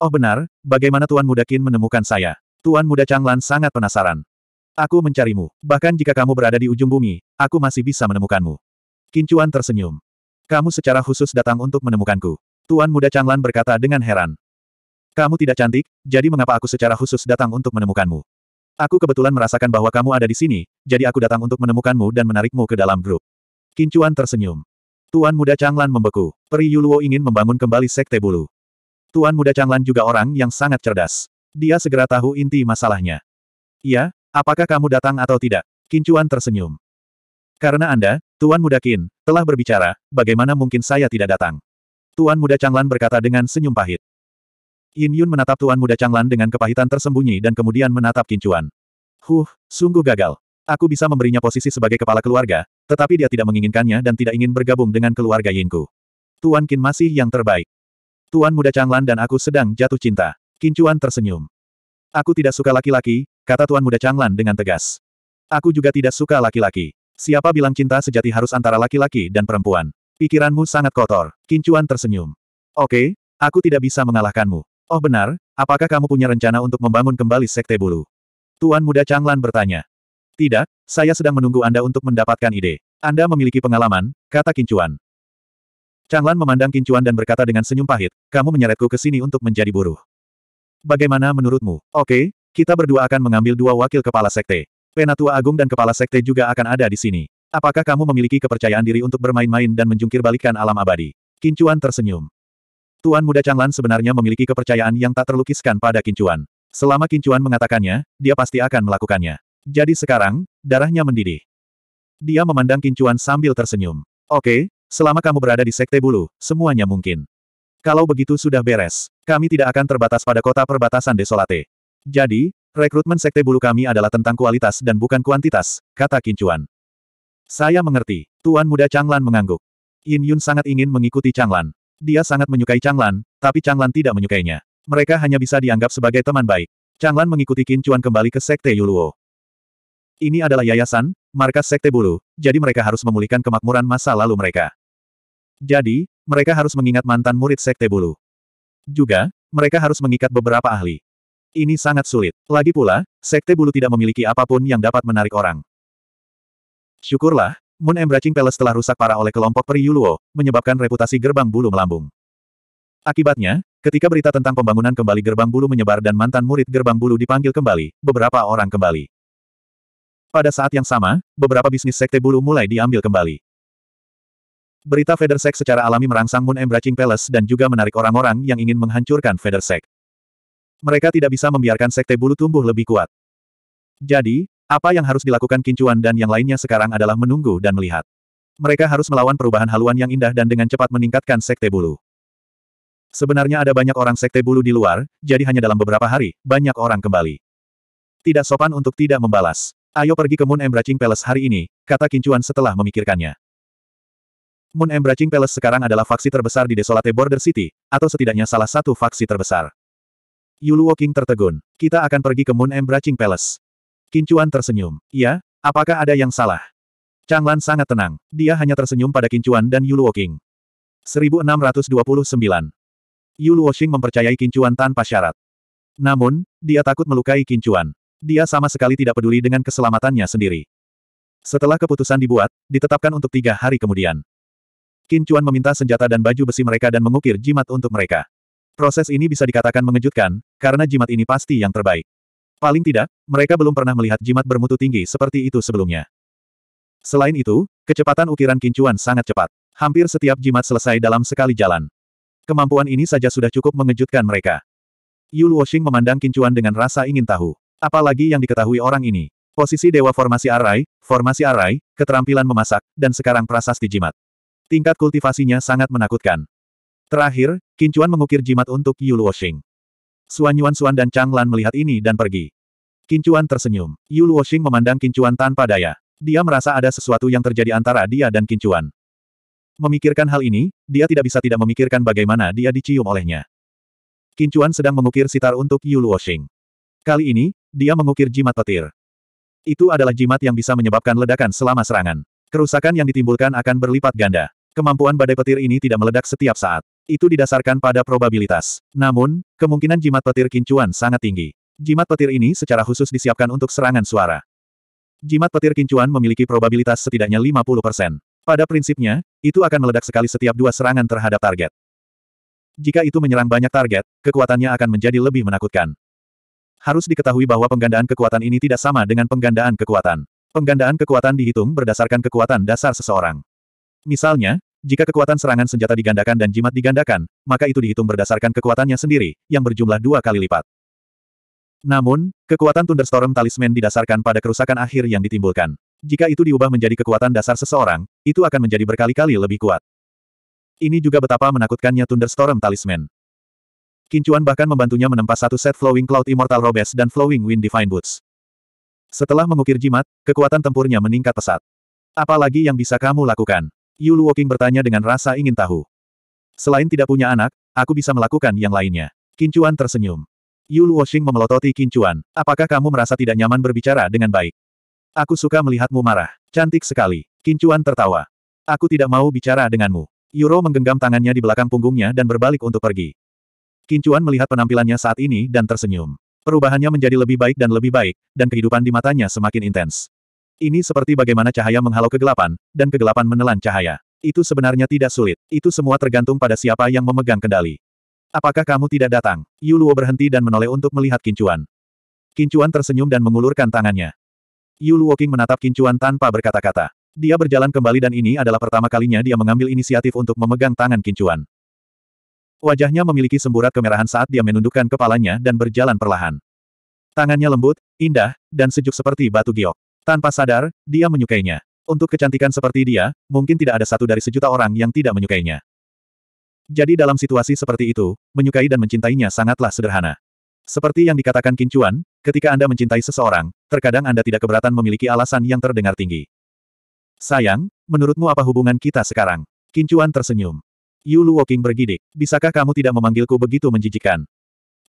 Oh benar, bagaimana Tuan Muda Kin menemukan saya? Tuan Muda Changlan sangat penasaran. Aku mencarimu. Bahkan jika kamu berada di ujung bumi, aku masih bisa menemukanmu. Chuan tersenyum. Kamu secara khusus datang untuk menemukanku. Tuan Muda Changlan berkata dengan heran. Kamu tidak cantik, jadi mengapa aku secara khusus datang untuk menemukanmu? Aku kebetulan merasakan bahwa kamu ada di sini, jadi aku datang untuk menemukanmu dan menarikmu ke dalam grup. Kincuan tersenyum. Tuan Muda Changlan membeku. Peri Yuluo ingin membangun kembali Sekte Bulu. Tuan Muda Changlan juga orang yang sangat cerdas. Dia segera tahu inti masalahnya. Iya, apakah kamu datang atau tidak? Kincuan tersenyum. Karena Anda, Tuan Muda Qin, telah berbicara, bagaimana mungkin saya tidak datang? Tuan Muda Changlan berkata dengan senyum pahit. Yin Yun menatap Tuan Muda Changlan dengan kepahitan tersembunyi dan kemudian menatap Kincuan. Huh, sungguh gagal. Aku bisa memberinya posisi sebagai kepala keluarga, tetapi dia tidak menginginkannya dan tidak ingin bergabung dengan keluarga Yinku. Tuan Qin masih yang terbaik. Tuan muda Changlan dan aku sedang jatuh cinta. Chuan tersenyum. Aku tidak suka laki-laki, kata Tuan muda Changlan dengan tegas. Aku juga tidak suka laki-laki. Siapa bilang cinta sejati harus antara laki-laki dan perempuan? Pikiranmu sangat kotor. Chuan tersenyum. Oke, aku tidak bisa mengalahkanmu. Oh benar, apakah kamu punya rencana untuk membangun kembali Sekte Bulu? Tuan Muda Changlan bertanya. Tidak, saya sedang menunggu Anda untuk mendapatkan ide. Anda memiliki pengalaman, kata Kincuan. Changlan memandang Kincuan dan berkata dengan senyum pahit, kamu menyeretku ke sini untuk menjadi buruh. Bagaimana menurutmu? Oke, kita berdua akan mengambil dua wakil kepala sekte. Penatua Agung dan kepala sekte juga akan ada di sini. Apakah kamu memiliki kepercayaan diri untuk bermain-main dan menjungkir balikan alam abadi? Kincuan tersenyum. Tuan muda Changlan sebenarnya memiliki kepercayaan yang tak terlukiskan pada Kincuan. Selama Kincuan mengatakannya, dia pasti akan melakukannya. Jadi sekarang, darahnya mendidih. Dia memandang Kincuan sambil tersenyum. Oke, selama kamu berada di Sekte Bulu, semuanya mungkin. Kalau begitu sudah beres, kami tidak akan terbatas pada kota perbatasan Desolate. Jadi, rekrutmen Sekte Bulu kami adalah tentang kualitas dan bukan kuantitas, kata Kincuan. Saya mengerti, Tuan Muda Changlan mengangguk. Yin Yun sangat ingin mengikuti Changlan. Dia sangat menyukai Changlan, tapi Changlan tidak menyukainya. Mereka hanya bisa dianggap sebagai teman baik. Changlan mengikuti Kincuan kembali ke Sekte Yuluo. Ini adalah yayasan, markas sekte bulu, jadi mereka harus memulihkan kemakmuran masa lalu mereka. Jadi, mereka harus mengingat mantan murid sekte bulu. Juga, mereka harus mengikat beberapa ahli. Ini sangat sulit. Lagi pula, sekte bulu tidak memiliki apapun yang dapat menarik orang. Syukurlah, Moon Embracing Palace telah rusak parah oleh kelompok Peri Yuluo, menyebabkan reputasi gerbang bulu melambung. Akibatnya, ketika berita tentang pembangunan kembali gerbang bulu menyebar dan mantan murid gerbang bulu dipanggil kembali, beberapa orang kembali. Pada saat yang sama, beberapa bisnis sekte bulu mulai diambil kembali. Berita Federsek secara alami merangsang Moon Embracing Palace dan juga menarik orang-orang yang ingin menghancurkan Federsek. Mereka tidak bisa membiarkan sekte bulu tumbuh lebih kuat. Jadi, apa yang harus dilakukan Kincuan dan yang lainnya sekarang adalah menunggu dan melihat. Mereka harus melawan perubahan haluan yang indah dan dengan cepat meningkatkan sekte bulu. Sebenarnya ada banyak orang sekte bulu di luar, jadi hanya dalam beberapa hari, banyak orang kembali. Tidak sopan untuk tidak membalas. Ayo pergi ke Moon Embracing Palace hari ini, kata Kincuan setelah memikirkannya. Moon Embracing Palace sekarang adalah faksi terbesar di Desolate Border City, atau setidaknya salah satu faksi terbesar. Yulu Woking tertegun. Kita akan pergi ke Moon Embracing Palace. Kincuan tersenyum. Ya, apakah ada yang salah? Changlan sangat tenang. Dia hanya tersenyum pada Kincuan dan Yulu Woking. 1629. Yulu Woking mempercayai Kincuan tanpa syarat. Namun, dia takut melukai Kincuan. Dia sama sekali tidak peduli dengan keselamatannya sendiri. Setelah keputusan dibuat, ditetapkan untuk tiga hari kemudian. Qin Chuan meminta senjata dan baju besi mereka dan mengukir jimat untuk mereka. Proses ini bisa dikatakan mengejutkan, karena jimat ini pasti yang terbaik. Paling tidak, mereka belum pernah melihat jimat bermutu tinggi seperti itu sebelumnya. Selain itu, kecepatan ukiran Qin Chuan sangat cepat. Hampir setiap jimat selesai dalam sekali jalan. Kemampuan ini saja sudah cukup mengejutkan mereka. Yu Luoxing memandang Qin Chuan dengan rasa ingin tahu. Apalagi yang diketahui orang ini. Posisi dewa formasi arai, formasi arai, keterampilan memasak, dan sekarang prasasti jimat. Tingkat kultivasinya sangat menakutkan. Terakhir, Kincuan mengukir jimat untuk Yu Luoxing. Suan Yuan Suan dan Chang Lan melihat ini dan pergi. Kincuan tersenyum. Yu Luoxing memandang Kincuan tanpa daya. Dia merasa ada sesuatu yang terjadi antara dia dan Kincuan. Memikirkan hal ini, dia tidak bisa tidak memikirkan bagaimana dia dicium olehnya. Kincuan sedang mengukir sitar untuk Yu Luoxing. Kali ini, dia mengukir jimat petir. Itu adalah jimat yang bisa menyebabkan ledakan selama serangan. Kerusakan yang ditimbulkan akan berlipat ganda. Kemampuan badai petir ini tidak meledak setiap saat. Itu didasarkan pada probabilitas. Namun, kemungkinan jimat petir kincuan sangat tinggi. Jimat petir ini secara khusus disiapkan untuk serangan suara. Jimat petir kincuan memiliki probabilitas setidaknya 50%. Pada prinsipnya, itu akan meledak sekali setiap dua serangan terhadap target. Jika itu menyerang banyak target, kekuatannya akan menjadi lebih menakutkan. Harus diketahui bahwa penggandaan kekuatan ini tidak sama dengan penggandaan kekuatan. Penggandaan kekuatan dihitung berdasarkan kekuatan dasar seseorang. Misalnya, jika kekuatan serangan senjata digandakan dan jimat digandakan, maka itu dihitung berdasarkan kekuatannya sendiri, yang berjumlah dua kali lipat. Namun, kekuatan Thunderstorm Talisman didasarkan pada kerusakan akhir yang ditimbulkan. Jika itu diubah menjadi kekuatan dasar seseorang, itu akan menjadi berkali-kali lebih kuat. Ini juga betapa menakutkannya Thunderstorm Talisman. Kincuan bahkan membantunya menempa satu set Flowing Cloud Immortal Robes dan Flowing Wind Divine Boots. Setelah mengukir jimat, kekuatan tempurnya meningkat pesat. Apalagi yang bisa kamu lakukan? Yu Luoking bertanya dengan rasa ingin tahu. Selain tidak punya anak, aku bisa melakukan yang lainnya. Kincuan tersenyum. Yu Luoxing memelototi Kincuan. Apakah kamu merasa tidak nyaman berbicara dengan baik? Aku suka melihatmu marah. Cantik sekali. Kincuan tertawa. Aku tidak mau bicara denganmu. Yuro menggenggam tangannya di belakang punggungnya dan berbalik untuk pergi. Kincuan melihat penampilannya saat ini dan tersenyum. Perubahannya menjadi lebih baik dan lebih baik, dan kehidupan di matanya semakin intens. Ini seperti bagaimana cahaya menghalau kegelapan, dan kegelapan menelan cahaya. Itu sebenarnya tidak sulit, itu semua tergantung pada siapa yang memegang kendali. Apakah kamu tidak datang? Yuluo berhenti dan menoleh untuk melihat Kincuan. Kincuan tersenyum dan mengulurkan tangannya. Luo King menatap Kincuan tanpa berkata-kata. Dia berjalan kembali dan ini adalah pertama kalinya dia mengambil inisiatif untuk memegang tangan Kincuan. Wajahnya memiliki semburat kemerahan saat dia menundukkan kepalanya dan berjalan perlahan. Tangannya lembut, indah, dan sejuk seperti batu giok. Tanpa sadar, dia menyukainya. Untuk kecantikan seperti dia, mungkin tidak ada satu dari sejuta orang yang tidak menyukainya. Jadi dalam situasi seperti itu, menyukai dan mencintainya sangatlah sederhana. Seperti yang dikatakan Kincuan, ketika Anda mencintai seseorang, terkadang Anda tidak keberatan memiliki alasan yang terdengar tinggi. Sayang, menurutmu apa hubungan kita sekarang? Kincuan tersenyum. Yulu Woking bergidik. Bisakah kamu tidak memanggilku begitu menjijikan?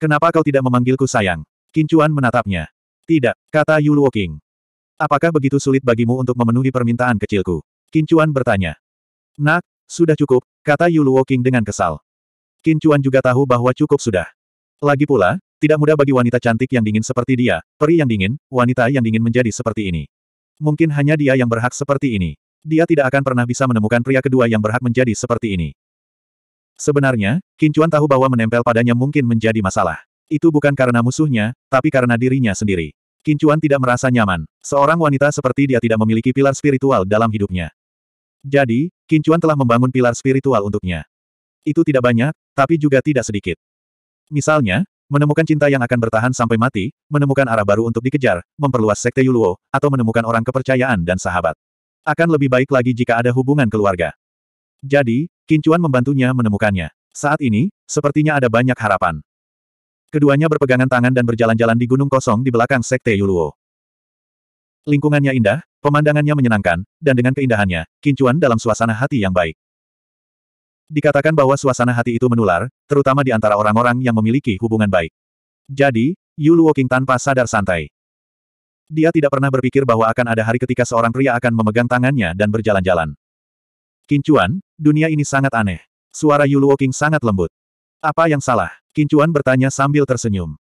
Kenapa kau tidak memanggilku sayang? Kincuan menatapnya. Tidak, kata Yulu Woking. Apakah begitu sulit bagimu untuk memenuhi permintaan kecilku? Kincuan bertanya. Nak, sudah cukup, kata Yulu Woking dengan kesal. Kincuan juga tahu bahwa cukup sudah. Lagi pula, tidak mudah bagi wanita cantik yang dingin seperti dia, peri yang dingin, wanita yang dingin menjadi seperti ini. Mungkin hanya dia yang berhak seperti ini. Dia tidak akan pernah bisa menemukan pria kedua yang berhak menjadi seperti ini. Sebenarnya, Kincuan tahu bahwa menempel padanya mungkin menjadi masalah. Itu bukan karena musuhnya, tapi karena dirinya sendiri. Kincuan tidak merasa nyaman. Seorang wanita seperti dia tidak memiliki pilar spiritual dalam hidupnya. Jadi, Kincuan telah membangun pilar spiritual untuknya. Itu tidak banyak, tapi juga tidak sedikit. Misalnya, menemukan cinta yang akan bertahan sampai mati, menemukan arah baru untuk dikejar, memperluas sekte Yuluo, atau menemukan orang kepercayaan dan sahabat. Akan lebih baik lagi jika ada hubungan keluarga. Jadi, Kincuan membantunya menemukannya. Saat ini, sepertinya ada banyak harapan. Keduanya berpegangan tangan dan berjalan-jalan di gunung kosong di belakang Sekte Yuluo. Lingkungannya indah, pemandangannya menyenangkan, dan dengan keindahannya, Kincuan dalam suasana hati yang baik. Dikatakan bahwa suasana hati itu menular, terutama di antara orang-orang yang memiliki hubungan baik. Jadi, Yuluo King tanpa sadar santai. Dia tidak pernah berpikir bahwa akan ada hari ketika seorang pria akan memegang tangannya dan berjalan-jalan. Kincuan, dunia ini sangat aneh. Suara Yuluo King sangat lembut. Apa yang salah? Kincuan bertanya sambil tersenyum.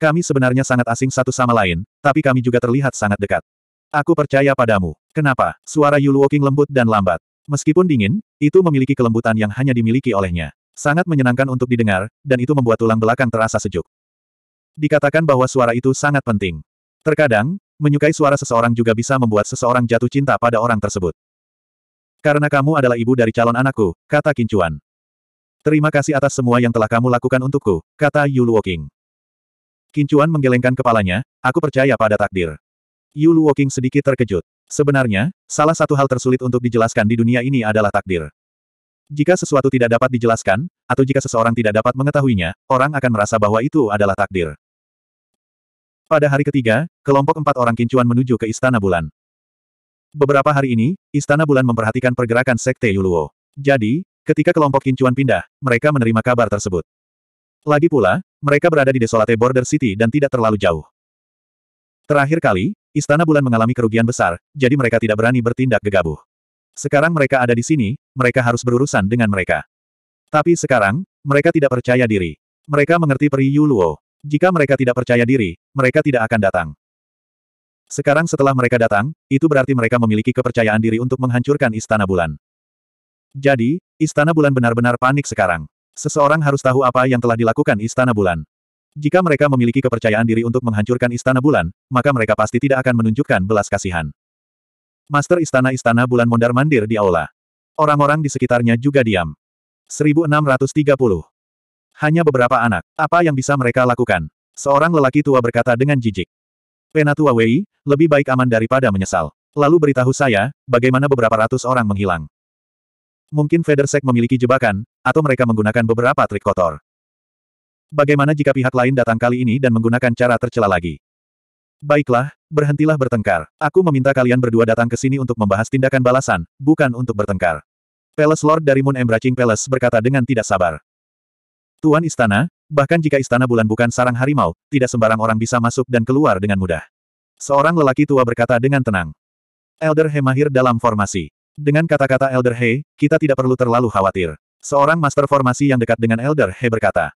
Kami sebenarnya sangat asing satu sama lain, tapi kami juga terlihat sangat dekat. Aku percaya padamu. Kenapa? Suara Yuluo King lembut dan lambat. Meskipun dingin, itu memiliki kelembutan yang hanya dimiliki olehnya. Sangat menyenangkan untuk didengar, dan itu membuat tulang belakang terasa sejuk. Dikatakan bahwa suara itu sangat penting. Terkadang, menyukai suara seseorang juga bisa membuat seseorang jatuh cinta pada orang tersebut. Karena kamu adalah ibu dari calon anakku, kata Kincuan. Terima kasih atas semua yang telah kamu lakukan untukku, kata Yu Woking. Kincuan menggelengkan kepalanya, aku percaya pada takdir. Yu Woking sedikit terkejut. Sebenarnya, salah satu hal tersulit untuk dijelaskan di dunia ini adalah takdir. Jika sesuatu tidak dapat dijelaskan, atau jika seseorang tidak dapat mengetahuinya, orang akan merasa bahwa itu adalah takdir. Pada hari ketiga, kelompok empat orang Kincuan menuju ke Istana Bulan. Beberapa hari ini, Istana Bulan memperhatikan pergerakan Sekte Yuluo. Jadi, ketika kelompok Kincuan pindah, mereka menerima kabar tersebut. Lagi pula, mereka berada di Desolate Border City dan tidak terlalu jauh. Terakhir kali, Istana Bulan mengalami kerugian besar, jadi mereka tidak berani bertindak gegabah. Sekarang mereka ada di sini, mereka harus berurusan dengan mereka. Tapi sekarang, mereka tidak percaya diri. Mereka mengerti Peri Yuluo. Jika mereka tidak percaya diri, mereka tidak akan datang. Sekarang setelah mereka datang, itu berarti mereka memiliki kepercayaan diri untuk menghancurkan Istana Bulan. Jadi, Istana Bulan benar-benar panik sekarang. Seseorang harus tahu apa yang telah dilakukan Istana Bulan. Jika mereka memiliki kepercayaan diri untuk menghancurkan Istana Bulan, maka mereka pasti tidak akan menunjukkan belas kasihan. Master Istana-Istana Bulan mondar-mandir di aula. Orang-orang di sekitarnya juga diam. 1630. Hanya beberapa anak. Apa yang bisa mereka lakukan? Seorang lelaki tua berkata dengan jijik. Penatua Wei, lebih baik aman daripada menyesal. Lalu beritahu saya, bagaimana beberapa ratus orang menghilang. Mungkin Federsek memiliki jebakan, atau mereka menggunakan beberapa trik kotor. Bagaimana jika pihak lain datang kali ini dan menggunakan cara tercela lagi? Baiklah, berhentilah bertengkar. Aku meminta kalian berdua datang ke sini untuk membahas tindakan balasan, bukan untuk bertengkar. Palace Lord dari Moon Embracing Palace berkata dengan tidak sabar. Tuan Istana, Bahkan jika istana bulan bukan sarang harimau, tidak sembarang orang bisa masuk dan keluar dengan mudah. Seorang lelaki tua berkata dengan tenang. Elder He mahir dalam formasi. Dengan kata-kata Elder He, kita tidak perlu terlalu khawatir. Seorang master formasi yang dekat dengan Elder He berkata.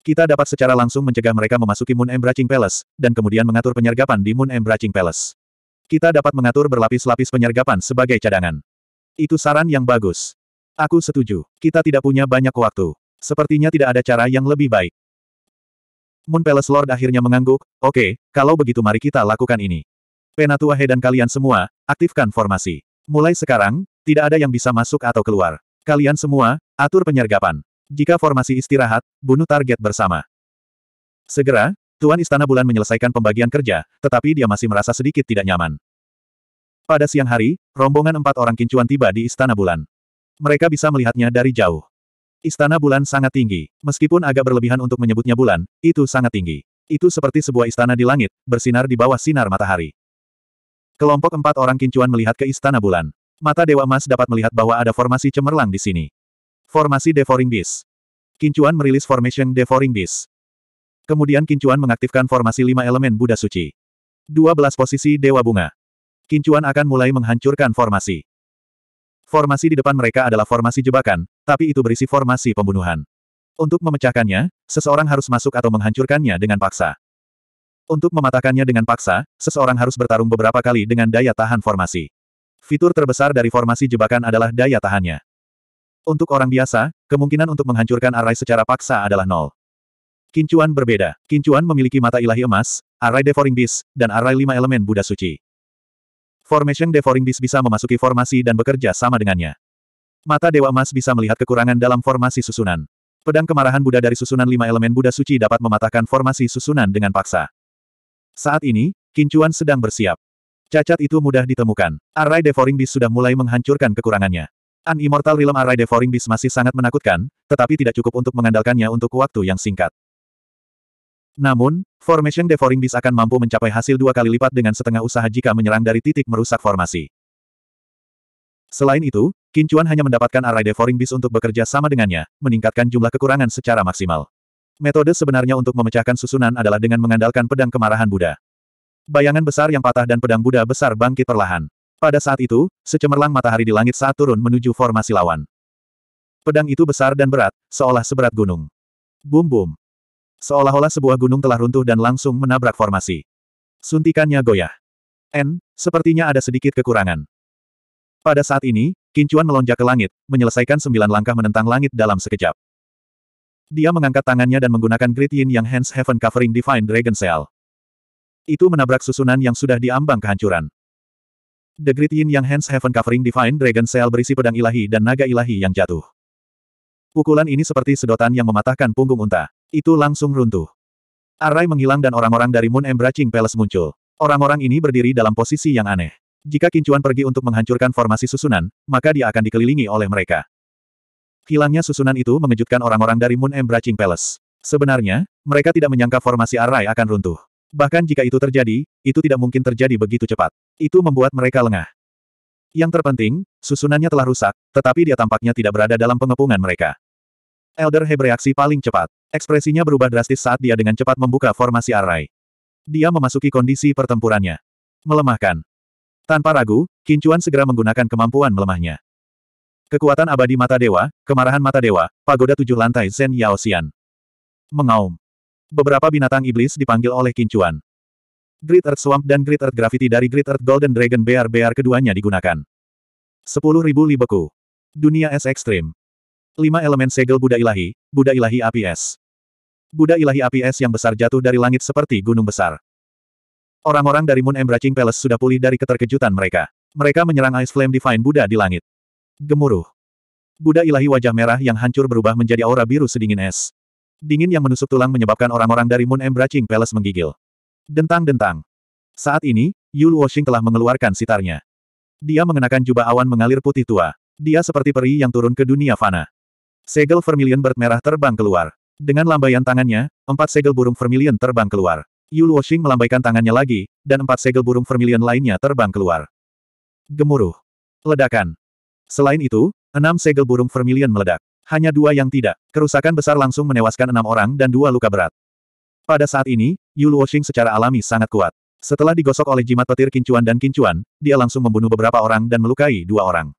Kita dapat secara langsung mencegah mereka memasuki Moon Embracing Palace, dan kemudian mengatur penyergapan di Moon Embracing Palace. Kita dapat mengatur berlapis-lapis penyergapan sebagai cadangan. Itu saran yang bagus. Aku setuju. Kita tidak punya banyak waktu. Sepertinya tidak ada cara yang lebih baik. Moon Palace Lord akhirnya mengangguk, oke, okay, kalau begitu mari kita lakukan ini. Penatua He dan kalian semua, aktifkan formasi. Mulai sekarang, tidak ada yang bisa masuk atau keluar. Kalian semua, atur penyergapan. Jika formasi istirahat, bunuh target bersama. Segera, Tuan Istana Bulan menyelesaikan pembagian kerja, tetapi dia masih merasa sedikit tidak nyaman. Pada siang hari, rombongan empat orang kincuan tiba di Istana Bulan. Mereka bisa melihatnya dari jauh. Istana bulan sangat tinggi. Meskipun agak berlebihan untuk menyebutnya bulan, itu sangat tinggi. Itu seperti sebuah istana di langit, bersinar di bawah sinar matahari. Kelompok empat orang kincuan melihat ke istana bulan. Mata Dewa Mas dapat melihat bahwa ada formasi cemerlang di sini. Formasi Devouring Beast. Kincuan merilis Formation Devouring Beast. Kemudian Kincuan mengaktifkan formasi lima elemen Buddha Suci. 12 posisi Dewa Bunga. Kincuan akan mulai menghancurkan formasi. Formasi di depan mereka adalah formasi jebakan, tapi itu berisi formasi pembunuhan. Untuk memecahkannya, seseorang harus masuk atau menghancurkannya dengan paksa. Untuk mematahkannya dengan paksa, seseorang harus bertarung beberapa kali dengan daya tahan formasi. Fitur terbesar dari formasi jebakan adalah daya tahannya. Untuk orang biasa, kemungkinan untuk menghancurkan arai secara paksa adalah nol. Kincuan berbeda. Kincuan memiliki mata ilahi emas, arai devouring beast, dan arai lima elemen Buddha suci. Formation Devouring Beast bisa memasuki formasi dan bekerja sama dengannya. Mata Dewa Emas bisa melihat kekurangan dalam formasi susunan. Pedang kemarahan Buddha dari susunan lima elemen Buddha suci dapat mematahkan formasi susunan dengan paksa. Saat ini, Kincuan sedang bersiap. Cacat itu mudah ditemukan. Array Devouring Beast sudah mulai menghancurkan kekurangannya. An Immortal Realm Array Devouring Beast masih sangat menakutkan, tetapi tidak cukup untuk mengandalkannya untuk waktu yang singkat. Namun, formation devouring beast akan mampu mencapai hasil dua kali lipat dengan setengah usaha jika menyerang dari titik merusak formasi. Selain itu, Kincuan hanya mendapatkan array devouring beast untuk bekerja sama dengannya, meningkatkan jumlah kekurangan secara maksimal. Metode sebenarnya untuk memecahkan susunan adalah dengan mengandalkan pedang kemarahan Buddha. Bayangan besar yang patah dan pedang Buddha besar bangkit perlahan. Pada saat itu, secemerlang matahari di langit saat turun menuju formasi lawan. Pedang itu besar dan berat, seolah seberat gunung. Bum bum. Seolah-olah sebuah gunung telah runtuh dan langsung menabrak formasi. Suntikannya goyah. N, sepertinya ada sedikit kekurangan. Pada saat ini, Kincuan melonjak ke langit, menyelesaikan sembilan langkah menentang langit dalam sekejap. Dia mengangkat tangannya dan menggunakan Great Yin yang Hands Heaven Covering Divine Dragon Cell. Itu menabrak susunan yang sudah diambang kehancuran. The Great Yin yang Hands Heaven Covering Divine Dragon Cell berisi pedang ilahi dan naga ilahi yang jatuh. Pukulan ini seperti sedotan yang mematahkan punggung unta. Itu langsung runtuh. Arai menghilang dan orang-orang dari Moon Embracing Palace muncul. Orang-orang ini berdiri dalam posisi yang aneh. Jika Kincuan pergi untuk menghancurkan formasi susunan, maka dia akan dikelilingi oleh mereka. Hilangnya susunan itu mengejutkan orang-orang dari Moon Embracing Palace. Sebenarnya, mereka tidak menyangka formasi Arai akan runtuh. Bahkan jika itu terjadi, itu tidak mungkin terjadi begitu cepat. Itu membuat mereka lengah. Yang terpenting, susunannya telah rusak, tetapi dia tampaknya tidak berada dalam pengepungan mereka. Elder Hebreaksi paling cepat. Ekspresinya berubah drastis saat dia dengan cepat membuka formasi array. Dia memasuki kondisi pertempurannya. Melemahkan. Tanpa ragu, Kincuan segera menggunakan kemampuan melemahnya. Kekuatan abadi mata dewa, kemarahan mata dewa, pagoda tujuh lantai Zen Yaosian. Mengaum. Beberapa binatang iblis dipanggil oleh Kincuan. Great Earth Swamp dan Great Earth Gravity dari Great Earth Golden Dragon BR BR keduanya digunakan. 10.000 Li Beku. Dunia Es Ekstrim. Lima elemen segel Buddha ilahi, Buddha ilahi api es. Buddha ilahi api es yang besar jatuh dari langit seperti gunung besar. Orang-orang dari Moon Embracing Palace sudah pulih dari keterkejutan mereka. Mereka menyerang Ice Flame Divine Buddha di langit. Gemuruh. Buddha ilahi wajah merah yang hancur berubah menjadi aura biru sedingin es. Dingin yang menusuk tulang menyebabkan orang-orang dari Moon Embracing Palace menggigil. Dentang-dentang. Saat ini, Yul Washing telah mengeluarkan sitarnya. Dia mengenakan jubah awan mengalir putih tua. Dia seperti peri yang turun ke dunia fana. Segel vermilion bird merah terbang keluar. Dengan lambaian tangannya, empat segel burung vermilion terbang keluar. Yu Luoxing melambaikan tangannya lagi, dan empat segel burung vermilion lainnya terbang keluar. Gemuruh. Ledakan. Selain itu, enam segel burung vermilion meledak. Hanya dua yang tidak. Kerusakan besar langsung menewaskan enam orang dan dua luka berat. Pada saat ini, Yu Luoxing secara alami sangat kuat. Setelah digosok oleh jimat petir kincuan dan kincuan, dia langsung membunuh beberapa orang dan melukai dua orang.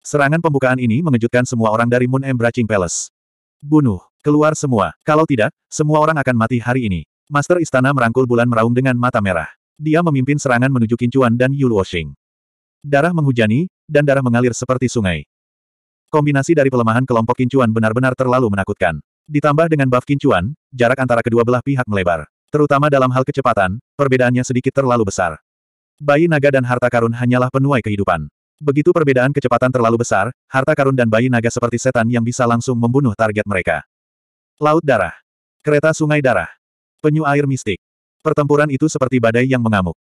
Serangan pembukaan ini mengejutkan semua orang dari Moon Embracing Palace. Bunuh, keluar semua. Kalau tidak, semua orang akan mati hari ini. Master Istana merangkul bulan meraung dengan mata merah. Dia memimpin serangan menuju Kincuan dan Washing. Darah menghujani, dan darah mengalir seperti sungai. Kombinasi dari pelemahan kelompok Kincuan benar-benar terlalu menakutkan. Ditambah dengan buff Kincuan, jarak antara kedua belah pihak melebar. Terutama dalam hal kecepatan, perbedaannya sedikit terlalu besar. Bayi naga dan harta karun hanyalah penuai kehidupan. Begitu perbedaan kecepatan terlalu besar, harta karun dan bayi naga seperti setan yang bisa langsung membunuh target mereka. Laut darah. Kereta sungai darah. Penyu air mistik. Pertempuran itu seperti badai yang mengamuk.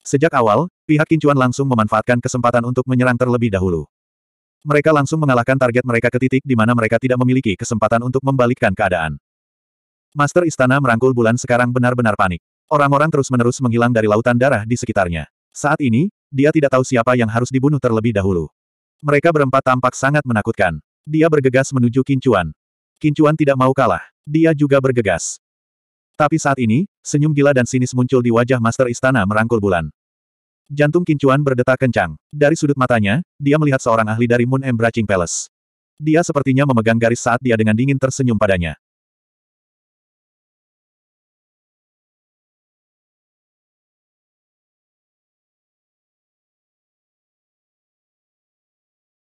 Sejak awal, pihak Kincuan langsung memanfaatkan kesempatan untuk menyerang terlebih dahulu. Mereka langsung mengalahkan target mereka ke titik di mana mereka tidak memiliki kesempatan untuk membalikkan keadaan. Master Istana merangkul bulan sekarang benar-benar panik. Orang-orang terus-menerus menghilang dari lautan darah di sekitarnya. Saat ini, dia tidak tahu siapa yang harus dibunuh terlebih dahulu. Mereka berempat tampak sangat menakutkan. Dia bergegas menuju Kincuan. Kincuan tidak mau kalah. Dia juga bergegas. Tapi saat ini, senyum gila dan sinis muncul di wajah Master Istana merangkul bulan. Jantung Kincuan berdetak kencang. Dari sudut matanya, dia melihat seorang ahli dari Moon Embracing Palace. Dia sepertinya memegang garis saat dia dengan dingin tersenyum padanya.